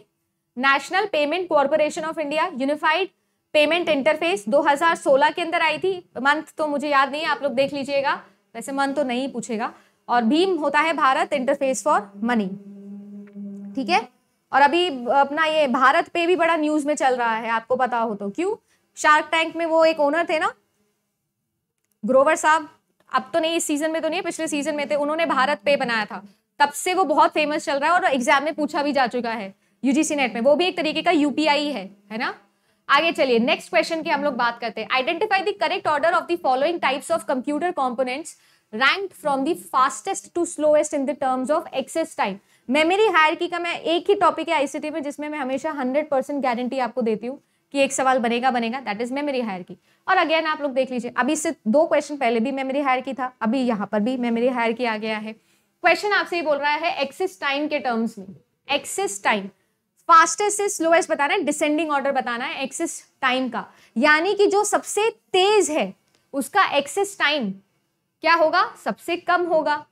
national payment corporation of India unified payment interface 2016 के अंदर आई थी मंथ तो मुझे याद नहीं है आप लोग देख लीजिएगा वैसे मंथ तो नहीं पूछेगा और भीम होता है भारत इंटरफेस फॉर मनी ठीक है और अभी अपना ये भारत पे भी बड़ा न्यूज में चल रहा है आपको पता हो तो क्यों शार्क टैंक में वो एक ओनर थे ना ग्रोवर साहब अब तो नहीं इस सीजन में तो नहीं पिछले सीजन में थे उन्होंने भारत पे बनाया था तब से वो बहुत फेमस चल रहा है और एग्जाम में पूछा भी जा चुका है यूजीसी नेट में वो भी एक तरीके का यूपीआई है है ना आगे चलिए नेक्स्ट क्वेश्चन की हम लोग बात करते हैं identify the correct order of the following types of computer components rank from the fastest to slowest in the terms of access time memory की का मैं एक ही टॉपिक है आईसीटी में जिसमें मैं हमेशा हंड्रेड परसेंट गारंटी आपको देती हूँ कि एक सवाल बनेगा बनेगा दैट इज मेमोरी की और अगेन आप लोग देख लीजिए अभी से दो क्वेश्चन पहले भी मेमोरी की था अभी यहाँ पर भी मेमोरी की आ गया है क्वेश्चन आपसे ये बोल रहा है एक्सिस टाइम के टर्म्स में एक्सिस टाइम फास्टेस्ट से स्लोएस्ट बताना है डिसेंडिंग ऑर्डर बताना है एक्सिस टाइम का यानी कि जो सबसे तेज है उसका एक्सिस टाइम क्या होगा सबसे कम होगा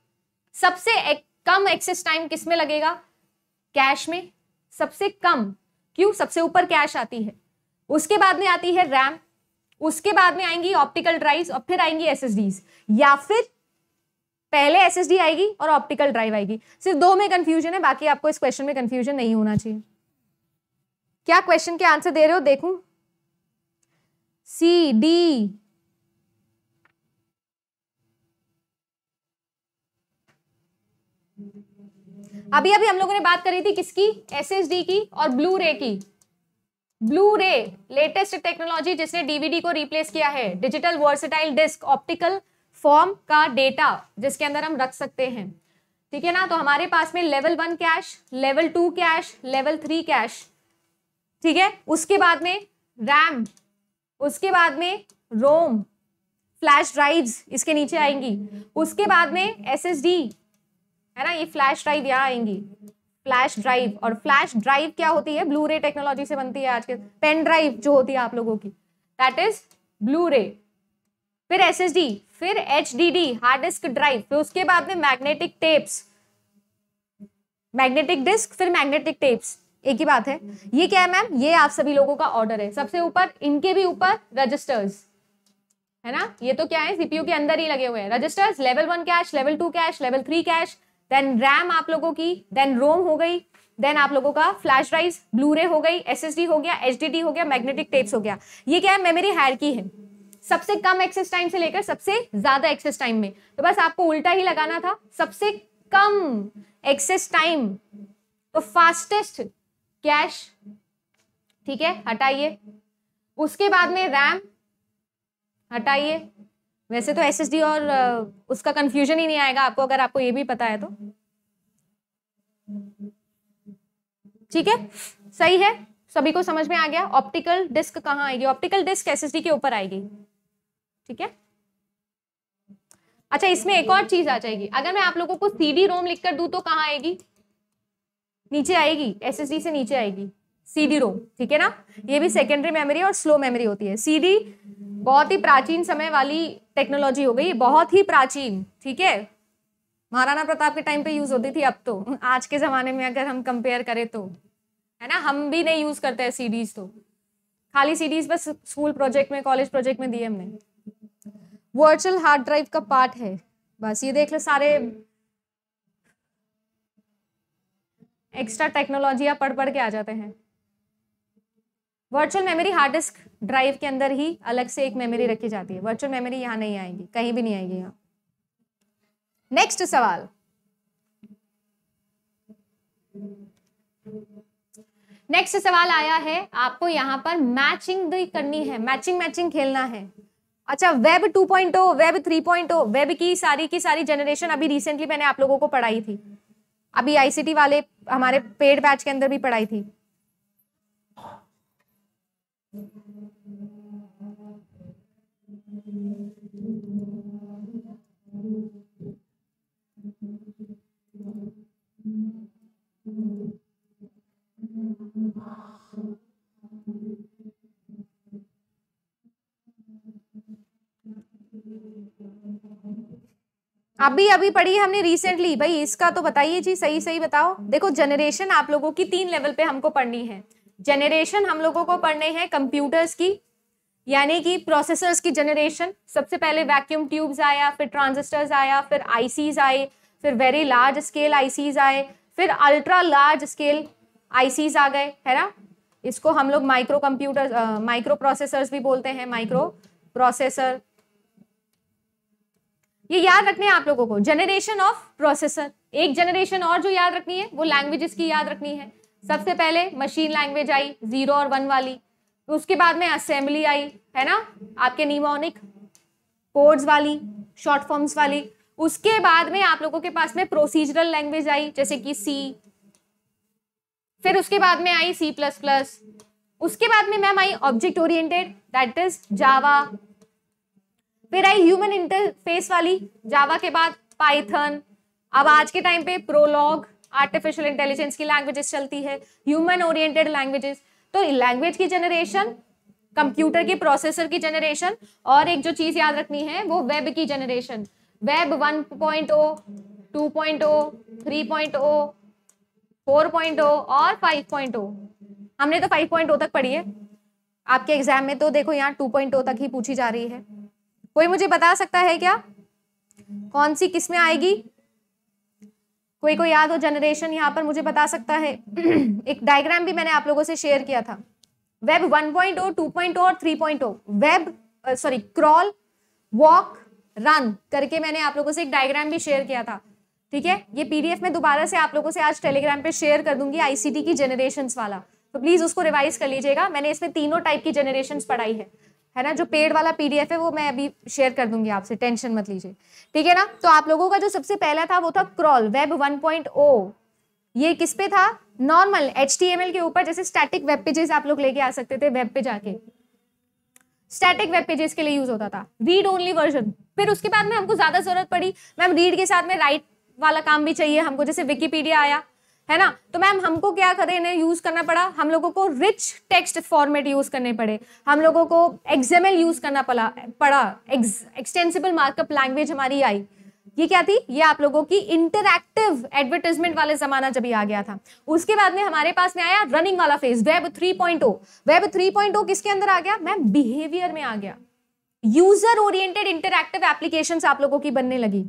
सबसे एक, कम एक्सिस टाइम किस में लगेगा कैश में सबसे कम क्यों सबसे ऊपर कैश आती है उसके बाद में आती है रैम उसके बाद में आएंगी ऑप्टिकल ड्राइव और फिर आएंगी एस या फिर पहले एस आएगी और ऑप्टिकल ड्राइव आएगी सिर्फ दो में कंफ्यूजन है बाकी आपको इस क्वेश्चन में कंफ्यूजन नहीं होना चाहिए क्या क्वेश्चन के आंसर दे रहे हो देखू सी डी अभी अभी हम लोगों ने बात करी थी किसकी एस की और ब्लू रे की ब्लू रे लेटेस्ट टेक्नोलॉजी जिसने डीवीडी को रिप्लेस किया है digital versatile disc optical form का डेटा जिसके अंदर हम रख सकते हैं ठीक है ना तो हमारे पास में level one cache level two cache level three cache ठीक है उसके बाद में रैम उसके बाद में रोम फ्लैश ड्राइव्स इसके नीचे आएंगी उसके बाद में एसएसडी है ना ये फ्लैश ड्राइव यहाँ आएंगी फ्लैश ड्राइव और फ्लैश ड्राइव क्या होती है ब्लू रे टेक्नोलॉजी से बनती है आज के पेन ड्राइव जो होती है आप लोगों की दैट इज ब्लू रे फिर डी फिर H D D hard disk drive फिर उसके बाद में मैग्नेटिक टेप्स मैग्नेटिक डिस्क फिर मैग्नेटिक टेप्स एक ही बात है ये क्या है मैम ये आप सभी लोगों का ऑर्डर है सबसे ऊपर इनके भी ऊपर रजिस्टर्स है ना ये तो क्या है सीपीयू के अंदर ही लगे हुए हैं registers level one cache level two cache level three cache then RAM आप लोगों की देन रोम हो गई देन आप लोगों का फ्लैश ड्राइव ब्लूरे हो गई डी हो गया डी हो गया मैग्नेटिक टेप्स हो गया ये क्या है मेमोरी हायर की है सबसे कम एक्सेस टाइम से लेकर सबसे ज्यादा एक्सेस टाइम में तो बस आपको उल्टा ही लगाना था सबसे कम एक्सेस टाइम तो फास्टेस्ट कैश ठीक है हटाइए उसके बाद में रैम हटाइए वैसे तो एस और उसका कंफ्यूजन ही नहीं आएगा आपको अगर आपको ये भी पता है तो ठीक है सही है सभी को समझ में आ गया ऑप्टिकल डिस्क कहाँ आएगी ऑप्टिकल डिस्क एस के ऊपर आएगी ठीक है अच्छा इसमें एक और चीज आ जाएगी अगर मैं आप लोगों को सीडी रोम लिख कर दू तो कहाँ आएगी नीचे आएगी एस से नीचे आएगी सीडी रोम ठीक है ना ये भी सेकेंडरी मेमोरी और स्लो मेमोरी होती है सीडी बहुत ही प्राचीन समय वाली टेक्नोलॉजी हो गई बहुत ही प्राचीन ठीक है महाराणा प्रताप के टाइम पे यूज होती थी अब तो आज के जमाने में अगर हम कंपेयर करें तो है ना हम भी नहीं यूज करते हैं सीडीज तो खाली सीडीज बस स्कूल प्रोजेक्ट में कॉलेज प्रोजेक्ट में दिए हमने वर्चुअल हार्ड ड्राइव का पार्ट है बस ये देख लो सारे एक्स्ट्रा टेक्नोलॉजी आप पढ़ पढ़ के आ जाते हैं virtual memory hard disk drive के अंदर ही अलग से एक मेमोरी रखी जाती है वर्चुअल मेमोरी यहाँ नहीं आएगी कहीं भी नहीं आएगी यहाँ नेक्स्ट सवाल नेक्स्ट सवाल आया है आपको यहां पर मैचिंग भी करनी है मैचिंग मैचिंग खेलना है अच्छा वेब 2.0 वेब 3.0 वेब की सारी की सारी जनरेशन अभी रिसेंटली मैंने आप लोगों को पढ़ाई थी अभी आईसीटी वाले हमारे पेड बैच के अंदर भी पढ़ाई थी अभी अभी पढ़ी है हमने रिसेंटली भाई इसका तो बताइए जी सही सही बताओ देखो जनरेशन आप लोगों की तीन लेवल पे हमको पढ़नी है जनरेशन हम लोगों को पढ़ने हैं कंप्यूटर्स की यानी कि प्रोसेसर्स की जनरेशन सबसे पहले वैक्यूम ट्यूब्स आया फिर ट्रांजिस्टर्स आया फिर आईसीज आए फिर वेरी लार्ज स्केल आईसीज आए फिर अल्ट्रा लार्ज स्केल आईसीज आ गए है ना इसको हम लोग माइक्रो कंप्यूटर माइक्रो प्रोसेसर्स भी बोलते हैं माइक्रो प्रोसेसर ये याद रखने आप लोगों को जनरेशन ऑफ प्रोसेसर एक जनरेशन और जो याद रखनी है वो लैंग्वेजेस की याद रखनी है सबसे पहले मशीन लैंग्वेज आई जीरो और वन वाली उसके बाद में असेंबली आई है ना आपके निमोनिक कोड्स वाली शॉर्ट फॉर्म्स वाली उसके बाद में आप लोगों के पास में प्रोसीजरल लैंग्वेज आई जैसे कि सी फिर उसके बाद में आई सी प्लस प्लस उसके बाद में मैम आई object oriented that is Java फिर आई ह्यूमन इंटरफेस वाली जावा के बाद पाइथन अब आज के टाइम पे प्रोलॉग आर्टिफिशियल इंटेलिजेंस की लैंग्वेजेस चलती है ह्यूमन ओरिएंटेड लैंग्वेजेस तो लैंग्वेज की जनरेशन कंप्यूटर की प्रोसेसर की जनरेशन और एक जो चीज़ याद रखनी है वो वेब की जनरेशन वेब 1.0, 2.0, 3.0, 4.0 और 5.0 हमने तो 5.0 तक पढ़ी है आपके एग्जाम में तो देखो यहाँ 2.0 तक ही पूछी जा रही है कोई मुझे बता सकता है क्या कौन सी किस में आएगी कोई कोई याद हो जनरेशन यहाँ पर मुझे बता सकता है एक डायग्राम भी मैंने आप लोगों से शेयर किया था वेब 1.0, 2.0 और 3.0 web sorry crawl walk run करके मैंने आप लोगों से एक डायग्राम भी शेयर किया था ठीक है ये पीडीएफ में दोबारा से आप लोगों से आज टेलीग्राम पे शेयर कर दूंगी आईसीटी की जनरेशन वाला तो प्लीज उसको रिवाइज कर लीजिएगा मैंने इसमें तीनों टाइप की जनरेशन पढ़ाई है है ना जो पेड वाला पीडीएफ है वो मैं अभी शेयर कर दूंगी आपसे टेंशन मत लीजिए ठीक है ना तो आप लोगों का जो सबसे पहला था वो था क्रॉल वेब 1.0 ये किस पे था नॉर्मल एच के ऊपर जैसे स्टैटिक वेब पेजेस आप लोग लेके आ सकते थे वेब पे जाके स्टैटिक वेब पेजेस के लिए यूज होता था रीड ओनली वर्जन फिर उसके बाद में हमको ज्यादा जरूरत पड़ी मैम रीड के साथ में राइट वाला काम भी चाहिए हमको जैसे विकीपीडिया आया है ना तो मैम हमको क्या करें इन्हें यूज करना पड़ा हम लोगों को रिच टेक्स्ट फॉर्मेट यूज करने पड़े हम लोगों को एग्जामल यूज करना पड़ा पड़ा एक्सटेंसिबल मार्कअप लैंग्वेज हमारी आई ये क्या थी ये आप लोगों की इंटरक्टिव एडवर्टाइजमेंट वाले जमाना जब आ गया था उसके बाद में हमारे पास में आया रनिंग वाला फेज वेब 3.0 वेब 3.0 किसके अंदर आ गया मैम बिहेवियर में आ गया यूजर ओरिएंटेड इंटरक्टिव एप्लीकेशंस आप लोगों की बनने लगी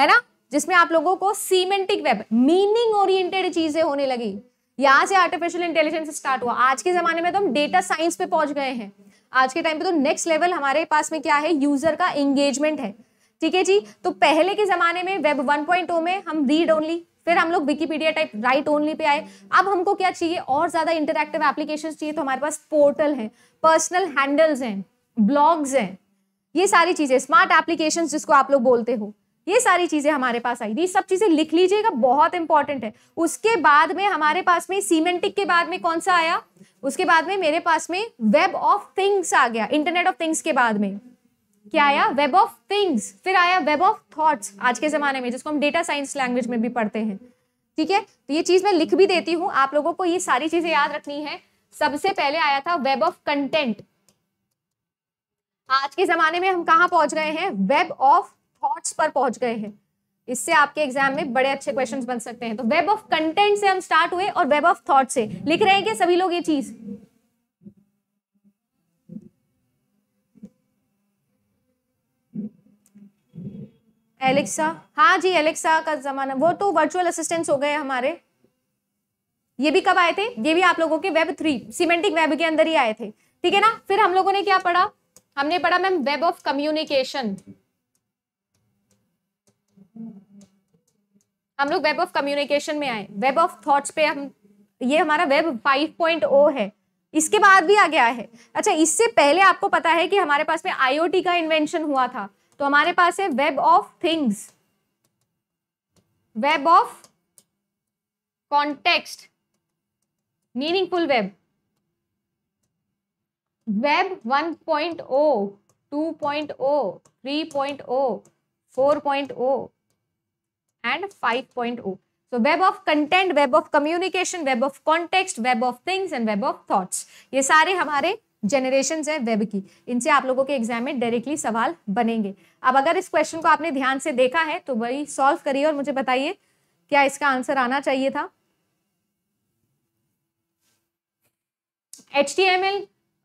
है ना जिसमें आप लोगों को सीमेंटिक वेब मीनिंग ओरिएंटेड चीजें होने लगी यहां से आर्टिफिशियल इंटेलिजेंस स्टार्ट हुआ आज के जमाने में तो हम डेटा साइंस पे पहुंच गए हैं आज के टाइम पे तो नेक्स्ट लेवल हमारे पास में क्या है यूजर का एंगेजमेंट है ठीक है जी तो पहले के जमाने में वेब 1.0 में हम रीड ओनली फिर हम लोग Wikipedia type right only pay आए अब हमको क्या चाहिए और ज्यादा इंटरक्टिव एप्लीकेशन चाहिए तो हमारे पास पोर्टल है पर्सनल हैंडल्स हैं ब्लॉग्स हैं ये सारी चीजें स्मार्ट एप्लीकेशन जिसको आप लोग बोलते हो ये सारी चीज़ें हमारे पास आई थी सब चीज़ें लिख लीजिएगा बहुत इंपॉर्टेंट है उसके बाद में हमारे पास में सीमेंटिक के बाद में कौन सा आया उसके बाद में मेरे पास में वेब ऑफ थिंग्स आ गया इंटरनेट ऑफ थिंग्स के बाद में क्या आया वेब ऑफ थिंग्स फिर आया वेब ऑफ थॉट्स आज के ज़माने में जिसको हम डेटा साइंस लैंग्वेज में भी पढ़ते हैं ठीक है तो ये चीज़ मैं लिख भी देती हूँ आप लोगों को ये सारी चीज़ें याद रखनी है सबसे पहले आया था वेब ऑफ कंटेंट आज के ज़माने में हम कहा पहुंच गए हैं वेब ऑफ थॉट्स पर पहुंच गए हैं इससे आपके एग्जाम में बड़े अच्छे क्वेश्चंस बन सकते हैं तो वेब ऑफ कंटेंट से हम स्टार्ट हुए और वेब ऑफ थॉट से लिख रहे हैं कि सभी लोग ये चीज एलेक्सा हाँ जी एलेक्सा का जमाना वो तो वर्चुअल असिस्टेंट्स हो गए हमारे ये भी कब आए थे ये भी आप लोगों के वेब थ्री सीमेंटिक वेब के अंदर ही आए थे ठीक है ना फिर हम लोगों ने क्या पढ़ा हमने पढ़ा मैम वेब ऑफ कम्युनिकेशन हम लोग वेब ऑफ कम्युनिकेशन में आए वेब ऑफ थॉट्स पे हम ये हमारा वेब 5.0 है इसके बाद भी आ गया है अच्छा इससे पहले आपको पता है कि हमारे पास में आईओटी का इन्वेंशन हुआ था तो हमारे पास है web of things web of context meaningful web web 1.0 2.0 3.0 4.0 and 5.0. So web of content, web of communication, web of context, web of things and web of thoughts. ये सारे हमारे जनरेशन है वेब की इनसे आप लोगों के एग्जाम में डायरेक्टली सवाल बनेंगे अब अगर इस क्वेश्चन को आपने ध्यान से देखा है तो वही सॉल्व करिए और मुझे बताइए क्या इसका आंसर आना चाहिए था एच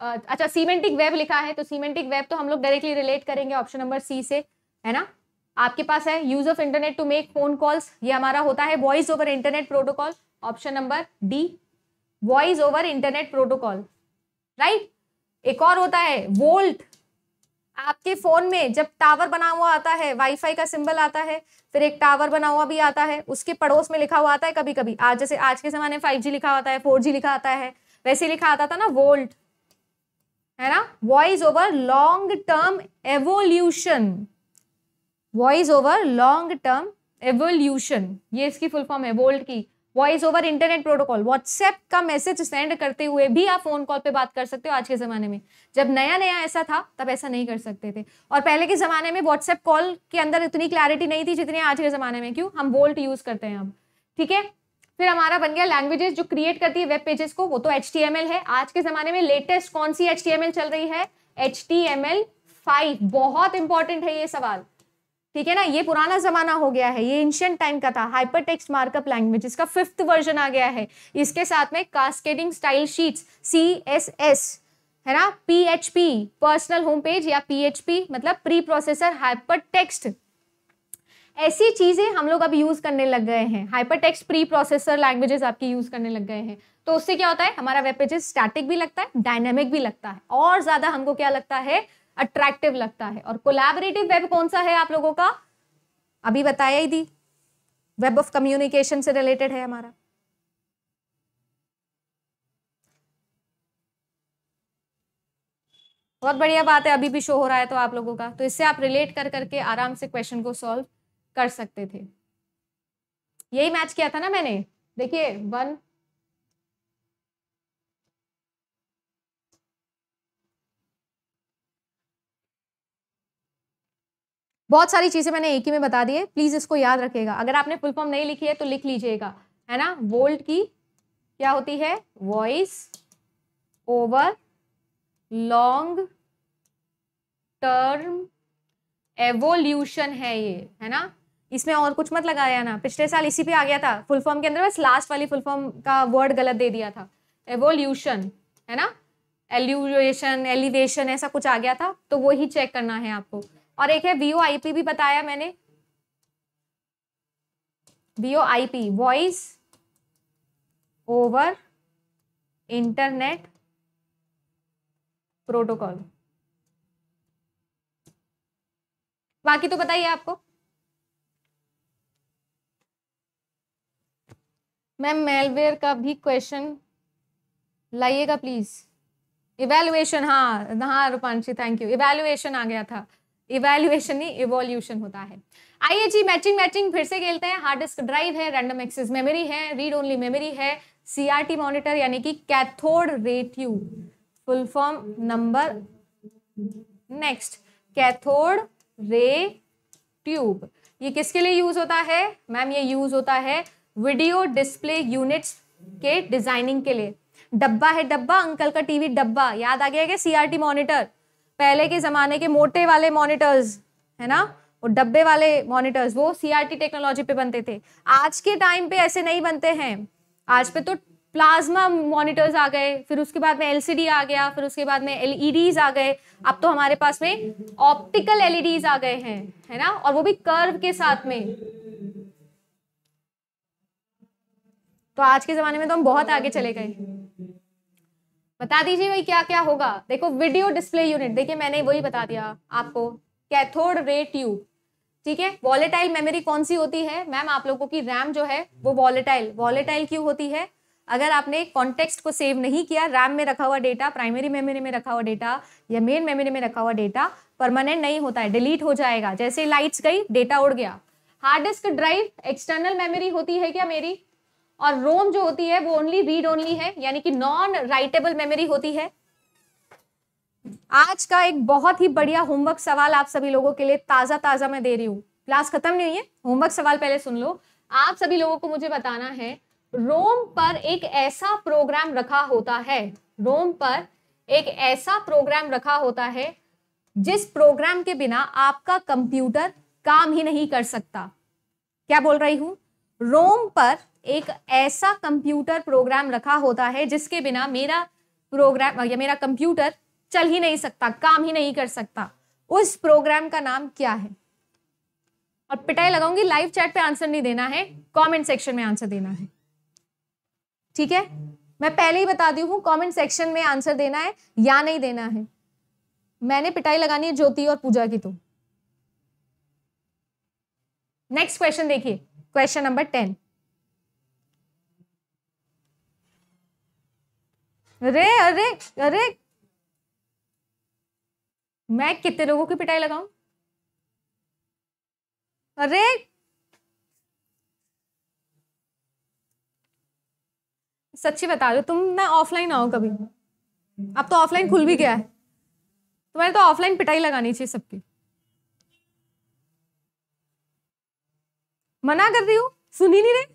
अच्छा सीमेंटिक वेब लिखा है तो सीमेंटिक वेब तो हम लोग डायरेक्टली रिलेट करेंगे ऑप्शन नंबर सी से है ना आपके पास है use of internet to make phone calls ये हमारा होता है voice over internet protocol option number D voice over internet protocol right एक और होता है वोल्ट आपके फोन में जब टावर बना हुआ आता है वाईफाई का सिंबल आता है फिर एक टावर बना हुआ भी आता है उसके पड़ोस में लिखा हुआ आता है कभी कभी आज जैसे आज के जमाने फाइव जी लिखा होता है फोर जी लिखा आता है वैसे लिखा आता था ना वोल्ट है ना voice over long term evolution voice over long term evolution ये इसकी फुल फॉर्म है वोल्ट की voice over internet protocol WhatsApp का मैसेज सेंड करते हुए भी आप फोन कॉल पे बात कर सकते हो आज के ज़माने में जब नया नया ऐसा था तब ऐसा नहीं कर सकते थे और पहले के ज़माने में व्हाट्सएप कॉल के अंदर इतनी क्लैरिटी नहीं थी जितनी आज के ज़माने में क्यों हम वोल्ट यूज़ करते हैं हम ठीक है फिर हमारा बन गया लैंग्वेजेस जो क्रिएट करती है वेब पेजेस को वो तो एच है आज के ज़माने में लेटेस्ट कौन सी एच चल रही है एच टी बहुत इंपॉर्टेंट है ये सवाल ठीक है ना ये पुराना जमाना हो गया है ये एंशियंट टाइम का था हाइपर टेक्स्ट मार्कअप लैंग्वेज इसका फिफ्थ वर्जन आ गया है इसके साथ में cascading style sheets C S S है ना P H P personal home page या पी एच पी मतलब प्री प्रोसेसर हाइपर टेक्स्ट ऐसी चीज़ें हम लोग अब यूज़ करने लग गए हैं hypertext preprocessor languages आपकी यूज़ करने लग गए हैं तो उससे क्या होता है हमारा वेब पेजेस स्टैटिक भी लगता है डायनेमिक भी लगता है और ज़्यादा हमको क्या लगता है अट्रैक्टिव लगता है और कोलैबोरेटिव वेब कौन सा है आप लोगों का अभी बताया ही दी वेब ऑफ कम्युनिकेशन से रिलेटेड है हमारा बहुत बढ़िया बात है अभी भी शो हो रहा है तो आप लोगों का तो इससे आप रिलेट कर करके आराम से क्वेश्चन को सॉल्व कर सकते थे यही मैच किया था ना मैंने देखिए वन बहुत सारी चीज़ें मैंने एक ही में बता दी है प्लीज़ इसको याद रखिएगा अगर आपने फुल फॉर्म नहीं लिखी है तो लिख लीजिएगा है ना वोल्ट की क्या होती है voice over long term evolution है ये है ना इसमें और कुछ मत लगाया ना पिछले साल इसी पे आ गया था फुल फॉर्म के अंदर बस लास्ट वाली फुल फॉर्म का वर्ड गलत दे दिया था एवोल्यूशन है ना एल्यूशन एलिवेशन ऐसा कुछ आ गया था तो वो ही चेक करना है आपको और एक है वीओ आई पी भी बताया मैंने V O I P voice over internet protocol बाकी तो बताइए आपको मैम मेलवेयर का भी क्वेश्चन लाइएगा प्लीज इवेल्युएशन हाँ हाँ रूपांशी थैंक यू इवेल्युएशन आ गया था इवेल्युएशन नहीं इवोल्यूशन होता है आइए जी मैचिंग मैचिंग फिर से खेलते हैं हार्ड डिस्क ड्राइव है रैंडम एक्सेस मेमोरी है रीड ओनली मेमोरी है सीआरटी मॉनिटर यानी कि cathode ray tube full form number next cathode ray tube ये किसके लिए यूज होता है मैम ये यूज होता है वीडियो डिस्प्ले यूनिट्स के डिजाइनिंग के लिए डब्बा है डब्बा अंकल का टीवी डब्बा याद आ गया क्या सीआरटी मॉनिटर पहले के ज़माने के मोटे वाले मॉनिटर्स है ना और डब्बे वाले मॉनिटर्स वो सीआरटी टेक्नोलॉजी पे बनते थे आज के टाइम पे ऐसे नहीं बनते हैं आज पे तो प्लाज्मा मॉनिटर्स आ गए फिर उसके बाद में एलसीडी आ गया फिर उसके बाद में एलईडीज e आ गए अब तो हमारे पास में ऑप्टिकल एलईडीज e आ गए हैं है ना और वो भी कर्व के साथ में तो आज के ज़माने में तो हम बहुत आगे चले गए बता दीजिए भाई क्या क्या होगा देखो वीडियो डिस्प्ले यूनिट देखिए मैंने वही बता दिया आपको कैथोड रे ट्यूब ठीक है वॉलेटाइल मेमोरी कौन सी होती है मैम आप लोगों की रैम जो है वो वॉलेटाइल वॉलेटाइल क्यों होती है अगर आपने कॉन्टेक्स्ट को सेव नहीं किया रैम में रखा हुआ डेटा प्राइमरी मेमोरी में रखा हुआ डेटा या मेन मेमोरी में रखा हुआ डेटा परमानेंट नहीं होता है डिलीट हो जाएगा जैसे लाइट्स गई डेटा उड़ गया hard disk drive external memory होती है क्या मेरी और रोम जो होती है वो ओनली रीड ओनली है यानी कि नॉन राइटेबल मेमोरी होती है आज का एक बहुत ही बढ़िया होमवर्क सवाल आप सभी लोगों के लिए ताजा ताजा मैं दे रही हूँ क्लास खत्म नहीं हुई है होमवर्क सवाल पहले सुन लो आप सभी लोगों को मुझे बताना है रोम पर एक ऐसा प्रोग्राम रखा होता है रोम पर एक ऐसा प्रोग्राम रखा होता है जिस प्रोग्राम के बिना आपका कंप्यूटर काम ही नहीं कर सकता क्या बोल रही हूं रोम पर एक ऐसा कंप्यूटर प्रोग्राम रखा होता है जिसके बिना मेरा प्रोग्राम या मेरा कंप्यूटर चल ही नहीं सकता काम ही नहीं कर सकता उस प्रोग्राम का नाम क्या है और पिटाई लगाऊंगी लाइव चैट पे आंसर नहीं देना है कमेंट सेक्शन में आंसर देना है ठीक है मैं पहले ही बता दी हूं कमेंट सेक्शन में आंसर देना है या नहीं देना है मैंने पिटाई लगानी है ज्योति और पूजा की तो नेक्स्ट क्वेश्चन देखिए क्वेश्चन नंबर टेन अरे अरे अरे मैं कितने लोगों की पिटाई लगाऊं अरे सच्ची बता रही तुम मैं ऑफलाइन आओ कभी अब तो ऑफलाइन खुल भी गया है तुम्हारे तो ऑफलाइन पिटाई लगानी चाहिए सबकी मना कर रही हूं सुन ही नहीं रहे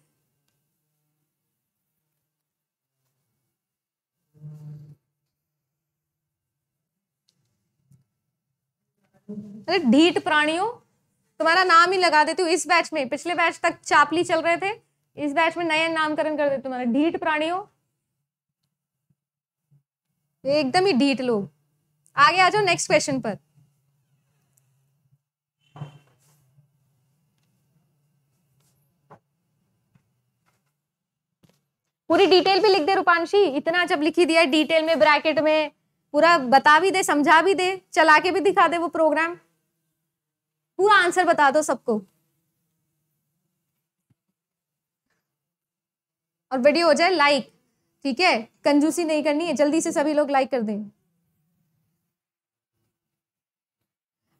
अरे ढीट प्राणियों तुम्हारा नाम ही लगा देती हूँ इस बैच में पिछले बैच तक चापली चल रहे थे इस बैच में नया नामकरण कर देते तुम्हारा ढीट प्राणियों एकदम ही ढीट लोग आगे आ जाओ नेक्स्ट क्वेश्चन पर पूरी डिटेल भी लिख दे रूपांशी इतना जब लिखी दिया डिटेल में ब्रैकेट में पूरा बता भी दे समझा भी दे चला के भी दिखा दे वो प्रोग्राम पूरा आंसर बता दो सबको और वीडियो हो जाए लाइक ठीक है कंजूसी नहीं करनी है जल्दी से सभी लोग लाइक कर दें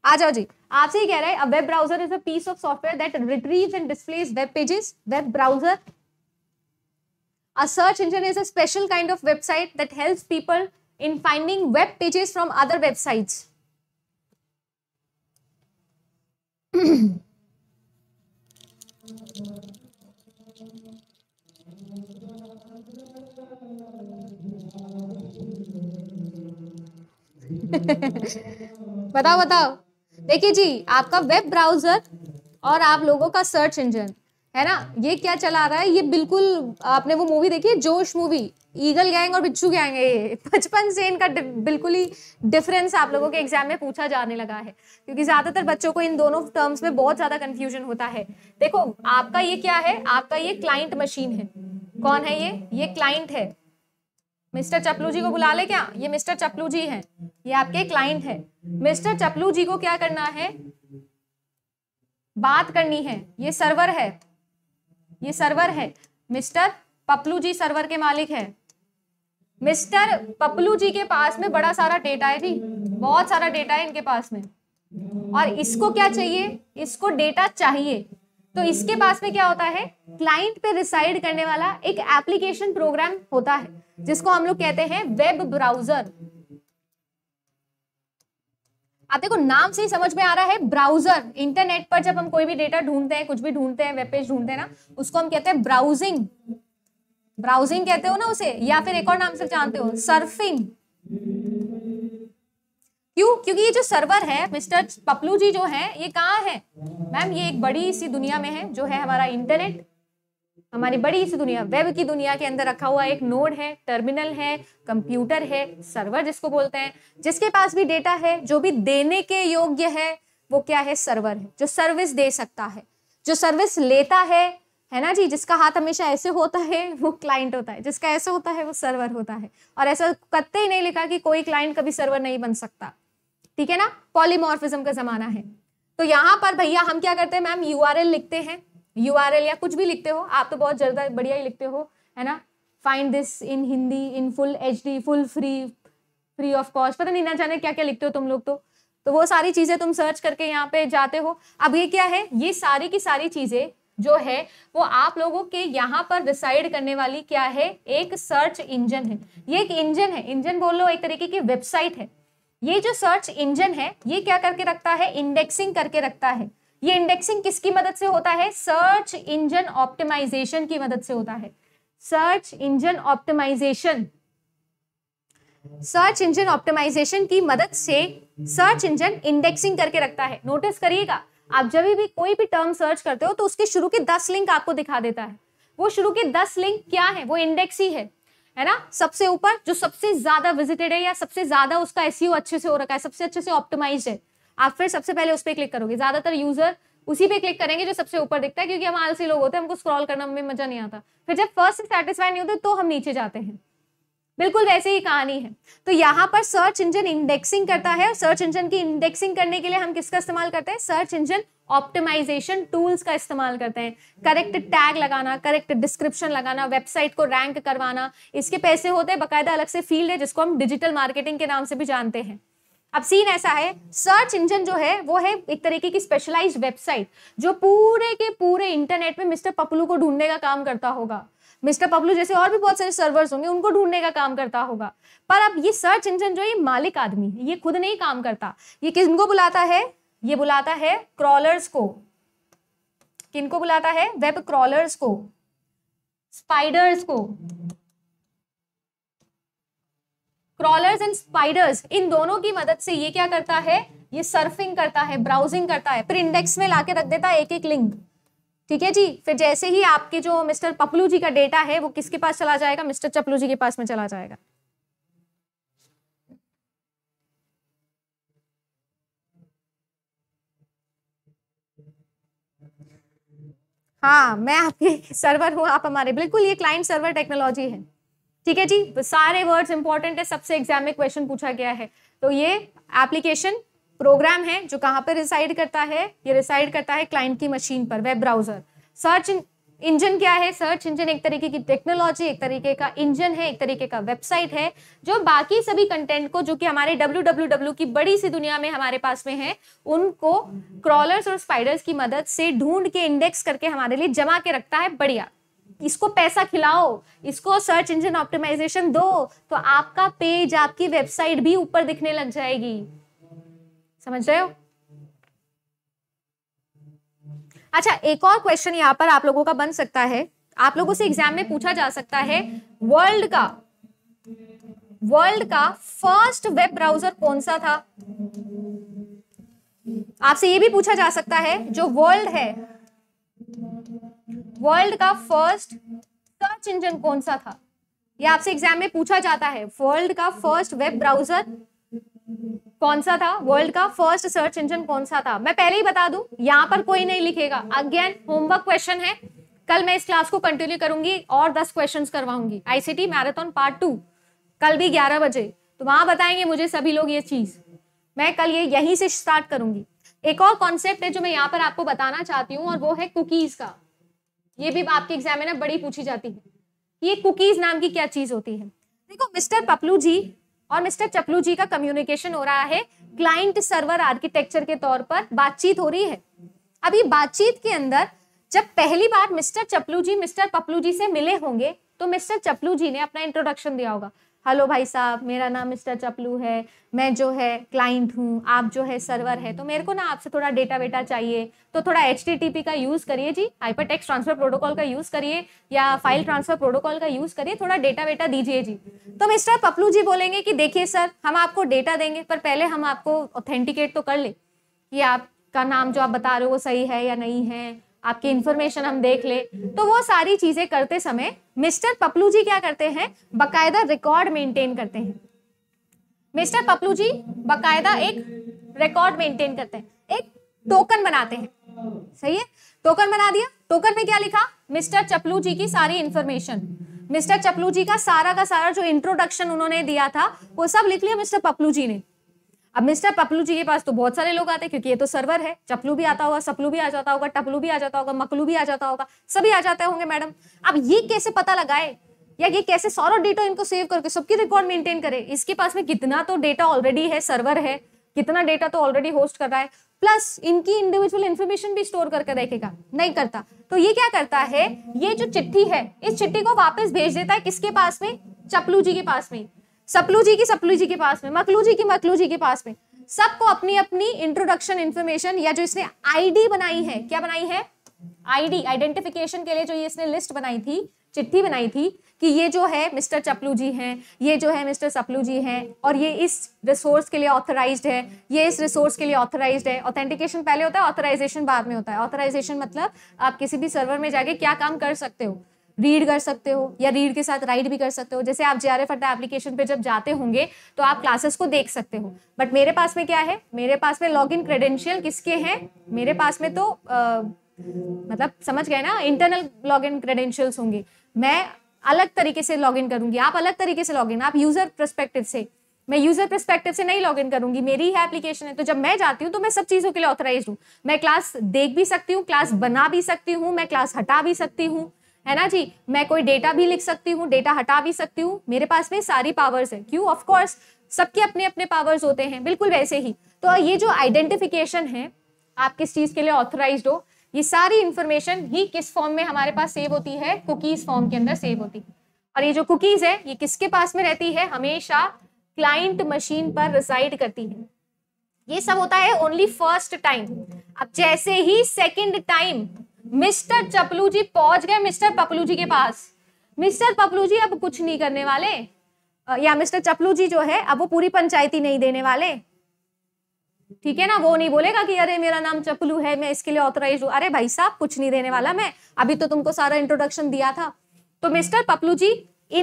आ जाओ जी आपसे ही कह रहा है web browser is a piece of software that retrieves and displays web pages web browser A search engine is a special kind of website that helps people in finding web pages from other websites. बताओ बताओ देखिए जी आपका web browser और आप लोगों का search engine है ना ये क्या चला रहा है ये बिल्कुल आपने वो मूवी देखी है जोश मूवी ईगल गैंग और बिच्छू गैंग है ये बचपन से इनका बिल्कुल ही डिफरेंस आप लोगों के एग्जाम में पूछा जाने लगा है क्योंकि ज्यादातर बच्चों को इन दोनों टर्म्स में बहुत ज्यादा कंफ्यूजन होता है देखो आपका ये क्या है आपका ये क्लाइंट मशीन है कौन है ये ये क्लाइंट है मिस्टर चपलू जी को बुला ले क्या ये मिस्टर चपलू जी है ये आपके क्लाइंट है मिस्टर चपलू जी को क्या करना है बात करनी है ये सर्वर है ये सर्वर है मिस्टर पपलू जी सर्वर के मालिक है मिस्टर पपलू जी के पास में बड़ा सारा डेटा है जी बहुत सारा डेटा है इनके पास में और इसको क्या चाहिए इसको डेटा चाहिए तो इसके पास में क्या होता है क्लाइंट पे रिसाइड करने वाला एक एप्लीकेशन प्रोग्राम होता है जिसको हम लोग कहते हैं वेब ब्राउजर आप देखो नाम से ही समझ में आ रहा है ब्राउजर इंटरनेट पर जब हम कोई भी डेटा ढूंढते हैं कुछ भी ढूंढते हैं वेब पेज ढूंढते हैं ना उसको हम कहते हैं ब्राउजिंग ब्राउजिंग कहते हो ना उसे या फिर एक और नाम से जानते हो सर्फिंग क्यों क्योंकि ये जो सर्वर है मिस्टर पपलू जी जो है ये कहाँ है मैम ये एक बड़ी सी दुनिया में है जो है हमारा इंटरनेट हमारी बड़ी सी दुनिया वेब की दुनिया के अंदर रखा हुआ एक नोड है टर्मिनल है कंप्यूटर है सर्वर जिसको बोलते हैं जिसके पास भी डेटा है जो भी देने के योग्य है वो क्या है सर्वर है जो सर्विस दे सकता है जो सर्विस लेता है है ना जी जिसका हाथ हमेशा ऐसे होता है वो क्लाइंट होता है जिसका ऐसे होता है वो सर्वर होता है और ऐसा कत्ते ही नहीं लिखा कि कोई क्लाइंट कभी सर्वर नहीं बन सकता ठीक है ना पॉलीमोर्फिज्म का जमाना है तो यहाँ पर भैया हम क्या करते हैं मैम यू लिखते हैं यू आर एल या कुछ भी लिखते हो आप तो बहुत ज़्यादा बढ़िया ही लिखते हो है ना find this in Hindi in full H D full free free of cost पता नहीं ना जाने क्या क्या लिखते हो तुम लोग तो तो वो सारी चीज़ें तुम सर्च करके यहाँ पे जाते हो अब ये क्या है ये सारी की सारी चीज़ें जो है वो आप लोगों के यहाँ पर डिसाइड करने वाली क्या है एक सर्च इंजन है ये एक इंजन है इंजन बोल लो एक तरीके की वेबसाइट है ये जो सर्च इंजन है ये क्या करके रखता है इंडेक्सिंग करके रखता है ये इंडेक्सिंग किसकी मदद से होता है सर्च इंजन ऑप्टिमाइजेशन की मदद से होता है search engine optimisation search engine optimisation की मदद से सर्च इंजन इंडेक्सिंग करके रखता है नोटिस करिएगा आप जब भी कोई भी टर्म सर्च करते हो तो उसके शुरू के दस लिंक आपको दिखा देता है वो शुरू के दस लिंक क्या है वो इंडेक्स ही है है ना सबसे ऊपर जो सबसे ज्यादा विजिटेड है या सबसे ज्यादा उसका एसयू e अच्छे से हो रखा है सबसे अच्छे से ऑप्टिमाइज है आप फिर सबसे पहले उस पर क्लिक करोगे ज्यादातर यूजर उसी पे क्लिक करेंगे जो सबसे ऊपर दिखता है क्योंकि हम आलसी लोग होते हैं हमको स्क्रॉल करना में मजा नहीं आता फिर जब फर्स्ट सेटिस्फाइड सेटिस्फाई नहीं होते तो हम नीचे जाते हैं बिल्कुल वैसे ही कहानी है तो यहाँ पर सर्च इंजन इंडेक्सिंग करता है और सर्च इंजन की इंडेक्सिंग करने के लिए हम किसका इस्तेमाल करते हैं सर्च इंजन ऑप्टिमाइजेशन टूल्स का इस्तेमाल करते हैं करेक्ट टैग लगाना करेक्ट डिस्क्रिप्शन लगाना वेबसाइट को रैंक करवाना इसके पैसे होते हैं बाकायदा अलग से फील्ड है जिसको हम डिजिटल मार्केटिंग के नाम से भी जानते हैं अब सीन ऐसा है सर्च इंजन जो है वो है एक तरीके की स्पेशलाइज वेबसाइट जो पूरे के पूरे इंटरनेट में मिस्टर पपलू को ढूंढने का काम करता होगा मिस्टर पब्लू जैसे और भी बहुत सारे सर्वर्स होंगे उनको ढूंढने का काम करता होगा पर अब ये सर्च इंजन जो है ये मालिक आदमी है ये खुद नहीं काम करता ये किनको बुलाता है ये बुलाता है क्रॉलर्स को किनको बुलाता है वेब क्रॉलर्स को स्पाइडर्स को क्रॉलर्स एंड स्पाइडर्स इन दोनों की मदद से ये क्या करता है ये सर्फिंग करता है ब्राउजिंग करता है फिर इंडेक्स में लाके रख देता है एक एक लिंक ठीक है जी फिर जैसे ही आपके जो मिस्टर पपलू जी का डेटा है वो किसके पास चला जाएगा मिस्टर चपलू जी के पास में चला जाएगा हाँ मैं आपके सर्वर हूँ आप हमारे बिल्कुल ये क्लाइंट सर्वर टेक्नोलॉजी है ठीक है जी सारे वर्ड्स इंपॉर्टेंट है सबसे एग्जाम में क्वेश्चन पूछा गया है तो ये एप्लीकेशन प्रोग्राम है जो कहाँ पर रिसाइड करता है ये रिसाइड करता है क्लाइंट की मशीन पर वेब ब्राउजर सर्च इंजन क्या है सर्च इंजन एक तरीके की टेक्नोलॉजी एक तरीके का इंजन है एक तरीके का वेबसाइट है जो बाकी सभी कंटेंट को जो कि हमारे डब्ल्यू की बड़ी सी दुनिया में हमारे पास में है उनको क्रॉलर्स और स्पाइडर्स की मदद से ढूंढ के इंडेक्स करके हमारे लिए जमा के रखता है बढ़िया इसको पैसा खिलाओ इसको सर्च इंजन ऑप्टिमाइजेशन दो तो आपका पेज आपकी वेबसाइट भी ऊपर दिखने लग जाएगी समझ रहे हो अच्छा एक और क्वेश्चन यहाँ पर आप लोगों का बन सकता है आप लोगों से एग्जाम में पूछा जा सकता है वर्ल्ड का वर्ल्ड का फर्स्ट वेब ब्राउजर कौन सा था आपसे ये भी पूछा जा सकता है जो वर्ल्ड है वर्ल्ड का फर्स्ट सर्च इंजन कौन सा था ये आपसे एग्जाम में पूछा जाता है वर्ल्ड का फर्स्ट वेब ब्राउजर कौन सा था वर्ल्ड का फर्स्ट सर्च इंजन कौन सा था मैं पहले ही बता दूं यहां पर कोई नहीं लिखेगा अगेन होमवर्क क्वेश्चन है कल मैं इस क्लास को कंटिन्यू करूंगी और दस क्वेश्चन करवाऊंगी आईसीटी मैराथन पार्ट टू कल भी ग्यारह बजे तो वहां बताएंगे मुझे सभी लोग ये चीज मैं कल ये यहीं से स्टार्ट करूंगी एक और कॉन्सेप्ट है जो मैं यहाँ पर आपको बताना चाहती हूँ और वो है कुकीज का ये भी आपके एग्जाम में ना बड़ी पूछी जाती है ये कुकीज नाम की क्या चीज होती है देखो मिस्टर पपलू जी और मिस्टर चपलू जी का कम्युनिकेशन हो रहा है क्लाइंट सर्वर आर्किटेक्चर के तौर पर बातचीत हो रही है अभी बातचीत के अंदर जब पहली बार मिस्टर चपलू जी मिस्टर पपलू जी से मिले होंगे तो मिस्टर चपलू जी ने अपना इंट्रोडक्शन दिया होगा हेलो भाई साहब मेरा नाम मिस्टर चपलू है मैं जो है क्लाइंट हूँ आप जो है सर्वर है तो मेरे को ना आपसे थोड़ा डेटा वेटा चाहिए तो थोड़ा एच का यूज़ करिए जी हाइपर टेक्स ट्रांसफर प्रोटोकॉल का यूज़ करिए या फाइल ट्रांसफर प्रोटोकॉल का यूज़ करिए थोड़ा डेटा वेटा दीजिए जी तो मिस्टर पपलू जी बोलेंगे कि देखिए सर हम आपको डेटा देंगे पर पहले हम आपको ऑथेंटिकेट तो कर ले कि आपका नाम जो आप बता रहे हो वो सही है या नहीं है आपकी इंफॉर्मेशन हम देख ले तो वो सारी चीजें करते समय मिस्टर पपलू जी क्या करते हैं बकायदा रिकॉर्ड मेंटेन करते हैं मिस्टर पपलू जी बकायदा एक रिकॉर्ड मेंटेन करते हैं एक टोकन बनाते हैं सही है टोकन बना दिया टोकन में क्या लिखा मिस्टर चपलू जी की सारी इंफॉर्मेशन मिस्टर चपलू जी का सारा का सारा जो इंट्रोडक्शन उन्होंने दिया था वो सब लिख लिया मिस्टर पपलू जी ने अब मिस्टर पपलू जी के पास तो बहुत सारे लोग आते हैं क्योंकि ये तो सर्वर है चपलू भी आता होगा सपलू भी आ जाता होगा टपलू भी आ जाता होगा मकलू भी आ जाता होगा सभी आ जाते होंगे मैडम अब ये कैसे पता लगाए या ये कैसे सारा डेटा इनको सेव करके सबकी रिकॉर्ड मेंटेन करे इसके पास में कितना तो डेटा ऑलरेडी है सर्वर है कितना डेटा तो ऑलरेडी होस्ट कर रहा है प्लस इनकी इंडिविजुअल इन्फॉर्मेशन भी स्टोर करके देखेगा नहीं करता तो ये क्या करता है ये जो चिट्ठी है इस चिट्ठी को वापस भेज देता है किसके पास में चपलू जी के पास में सपलू जी की सपलू जी के पास में मकलू जी की मकलू जी के पास में सबको अपनी अपनी इंट्रोडक्शन इन्फॉर्मेशन या जो इसने आईडी बनाई है क्या बनाई है आईडी आइडेंटिफिकेशन के लिए जो ये इसने लिस्ट बनाई थी चिट्ठी बनाई थी कि ये जो है मिस्टर चपलू जी हैं ये जो है मिस्टर सपलू जी हैं और ये इस रिसोर्स के लिए ऑथराइज्ड है ये इस रिसोर्स के लिए ऑथराइज्ड है ऑथेंटिकेशन पहले होता है ऑथराइजेशन बाद में होता है ऑथराइजेशन मतलब आप किसी भी सर्वर में जाके क्या काम कर सकते हो रीड कर सकते हो या रीड के साथ राइड भी कर सकते हो जैसे आप J R F Adda application पे जब जाते होंगे तो आप क्लासेस को देख सकते हो बट मेरे पास में क्या है मेरे पास में लॉग इन क्रेडेंशियल किसके हैं मेरे पास में तो आ, मतलब समझ गए ना इंटरनल लॉग इन क्रेडेंशियल्स होंगे मैं अलग तरीके से लॉग इन करूंगी आप अलग तरीके से लॉग इन आप यूजर परस्पेक्टिव से मैं यूजर परस्पेक्टिव से नहीं लॉग इन करूंगी मेरी ही एप्लीकेशन है तो जब मैं जाती हूँ तो मैं सब चीजों के लिए ऑथराइज हूँ मैं क्लास देख भी सकती हूँ क्लास बना भी सकती हूँ मैं क्लास हटा भी सकती हूँ है ना जी मैं कोई डेटा भी लिख सकती हूँ डेटा हटा भी सकती हूँ मेरे पास में सारी पावर्स है क्यों ऑफकोर्स सबके अपने अपने पावर्स होते हैं बिल्कुल वैसे ही तो ये जो आइडेंटिफिकेशन है आप किस चीज़ के लिए ऑथराइज हो ये सारी इंफॉर्मेशन ही किस फॉर्म में हमारे पास सेव होती है कुकीज़ फॉर्म के अंदर सेव होती है और ये जो कुकीज़ है ये किसके पास में रहती है हमेशा क्लाइंट मशीन पर रिसाइड करती है ये सब होता है ओनली फर्स्ट टाइम अब जैसे ही second time mister Chaplu ji पहुंच गए मिस्टर पपलू जी के पास मिस्टर पपलू जी अब कुछ नहीं करने वाले या मिस्टर चपलू जी जो है अब वो पूरी पंचायती नहीं देने वाले ठीक है ना वो नहीं बोलेगा कि अरे मेरा नाम चपलू है मैं इसके लिए ऑथोराइज हूँ अरे भाई साहब कुछ नहीं देने वाला मैं अभी तो तुमको सारा इंट्रोडक्शन दिया था तो मिस्टर पपलू जी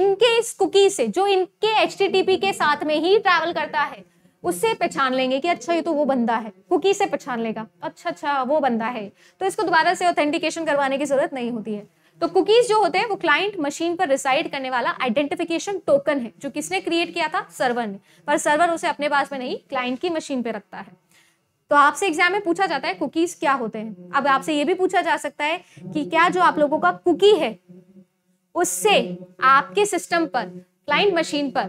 इनके इस कुकी से जो इनके एच के साथ में ही ट्रैवल करता है उससे पहचान लेंगे कि अच्छा ये तो वो बंदा है कुकी से पहचान लेगा अच्छा अच्छा वो बंदा है तो इसको दोबारा से ऑथेंटिकेशन करवाने की जरूरत नहीं होती है तो कुकीज जो होते हैं वो क्लाइंट मशीन पर रिसाइड करने वाला आइडेंटिफिकेशन टोकन है जो किसने क्रिएट किया था सर्वर ने पर सर्वर उसे अपने पास में नहीं क्लाइंट की मशीन पर रखता है तो आपसे एग्जाम में पूछा जाता है कुकीज क्या होते हैं अब आपसे ये भी पूछा जा सकता है कि क्या जो आप लोगों का कुकी है उससे आपके सिस्टम पर क्लाइंट मशीन पर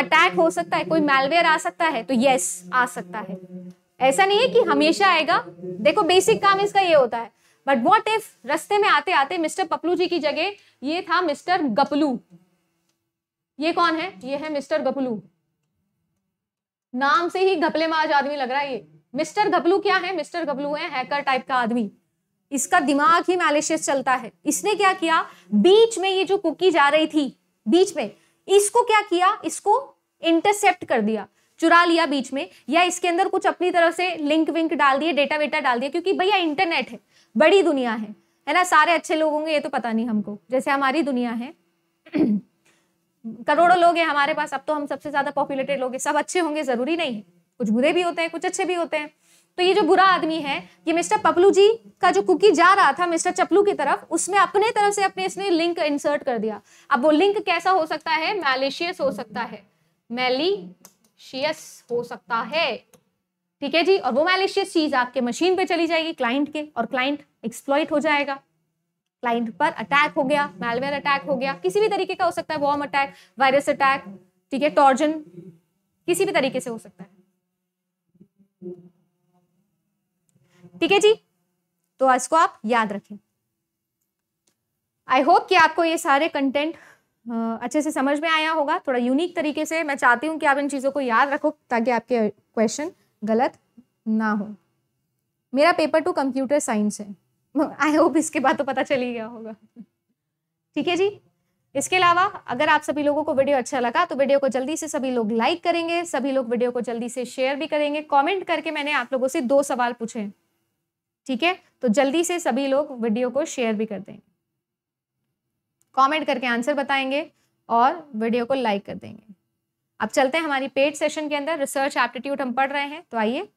अटैक हो सकता है कोई मेलवेयर आ सकता है तो यस आ सकता है ऐसा नहीं है कि हमेशा आएगा देखो बेसिक काम इसका ये होता है बट वॉट इफ रस्ते में आते आते मिस्टर पपलू जी की जगह ये था मिस्टर गपलू ये कौन है ये है मिस्टर गपलू नाम से ही घपले माज आदमी लग रहा है ये मिस्टर गपलू क्या है मिस्टर गपलू है हैकर टाइप का आदमी इसका दिमाग ही मैलिशियस चलता है इसने क्या किया बीच में ये जो कुकी जा रही थी बीच में इसको क्या किया इसको इंटरसेप्ट कर दिया चुरा लिया बीच में या इसके अंदर कुछ अपनी तरफ से लिंक विंक डाल दिए डेटा वेटा डाल दिया क्योंकि भैया इंटरनेट है बड़ी दुनिया है है ना सारे अच्छे लोग होंगे ये तो पता नहीं हमको जैसे हमारी दुनिया है करोड़ों लोग हैं हमारे पास अब तो हम सबसे ज्यादा पॉपुलेटेड लोग हैं सब अच्छे होंगे जरूरी नहीं है कुछ बुरे भी होते हैं कुछ अच्छे भी होते हैं तो ये जो बुरा आदमी है ये मिस्टर पपलू जी का जो कुकी जा रहा था मिस्टर चपलू की तरफ उसमें अपने तरफ से अपने इसने लिंक इंसर्ट कर दिया अब वो लिंक कैसा हो सकता है मैलिशियस हो सकता है मैलिशियस हो सकता है ठीक है जी और वो मैलिशियस चीज आपके मशीन पे चली जाएगी क्लाइंट के और क्लाइंट एक्सप्लॉइट हो जाएगा क्लाइंट पर अटैक हो गया मेलवेयर अटैक हो गया किसी भी तरीके का हो सकता है वॉर्म अटैक वायरस अटैक ठीक है टॉर्जन किसी भी तरीके से हो सकता है ठीक है जी तो इसको आप याद रखें आई होप कि आपको ये सारे कंटेंट अच्छे से समझ में आया होगा थोड़ा यूनिक तरीके से मैं चाहती हूँ कि आप इन चीज़ों को याद रखो ताकि आपके क्वेश्चन गलत ना हो मेरा पेपर टू कंप्यूटर साइंस है आई होप इसके बाद तो पता चल ही गया होगा ठीक है जी इसके अलावा अगर आप सभी लोगों को वीडियो अच्छा लगा तो वीडियो को जल्दी से सभी लोग लाइक करेंगे सभी लोग वीडियो को जल्दी से शेयर भी करेंगे कमेंट करके मैंने आप लोगों से दो सवाल पूछे ठीक है तो जल्दी से सभी लोग वीडियो को शेयर भी कर देंगे कमेंट करके आंसर बताएंगे और वीडियो को लाइक कर देंगे अब चलते हैं हमारी पेड सेशन के अंदर रिसर्च एप्टीट्यूड हम पढ़ रहे हैं तो आइए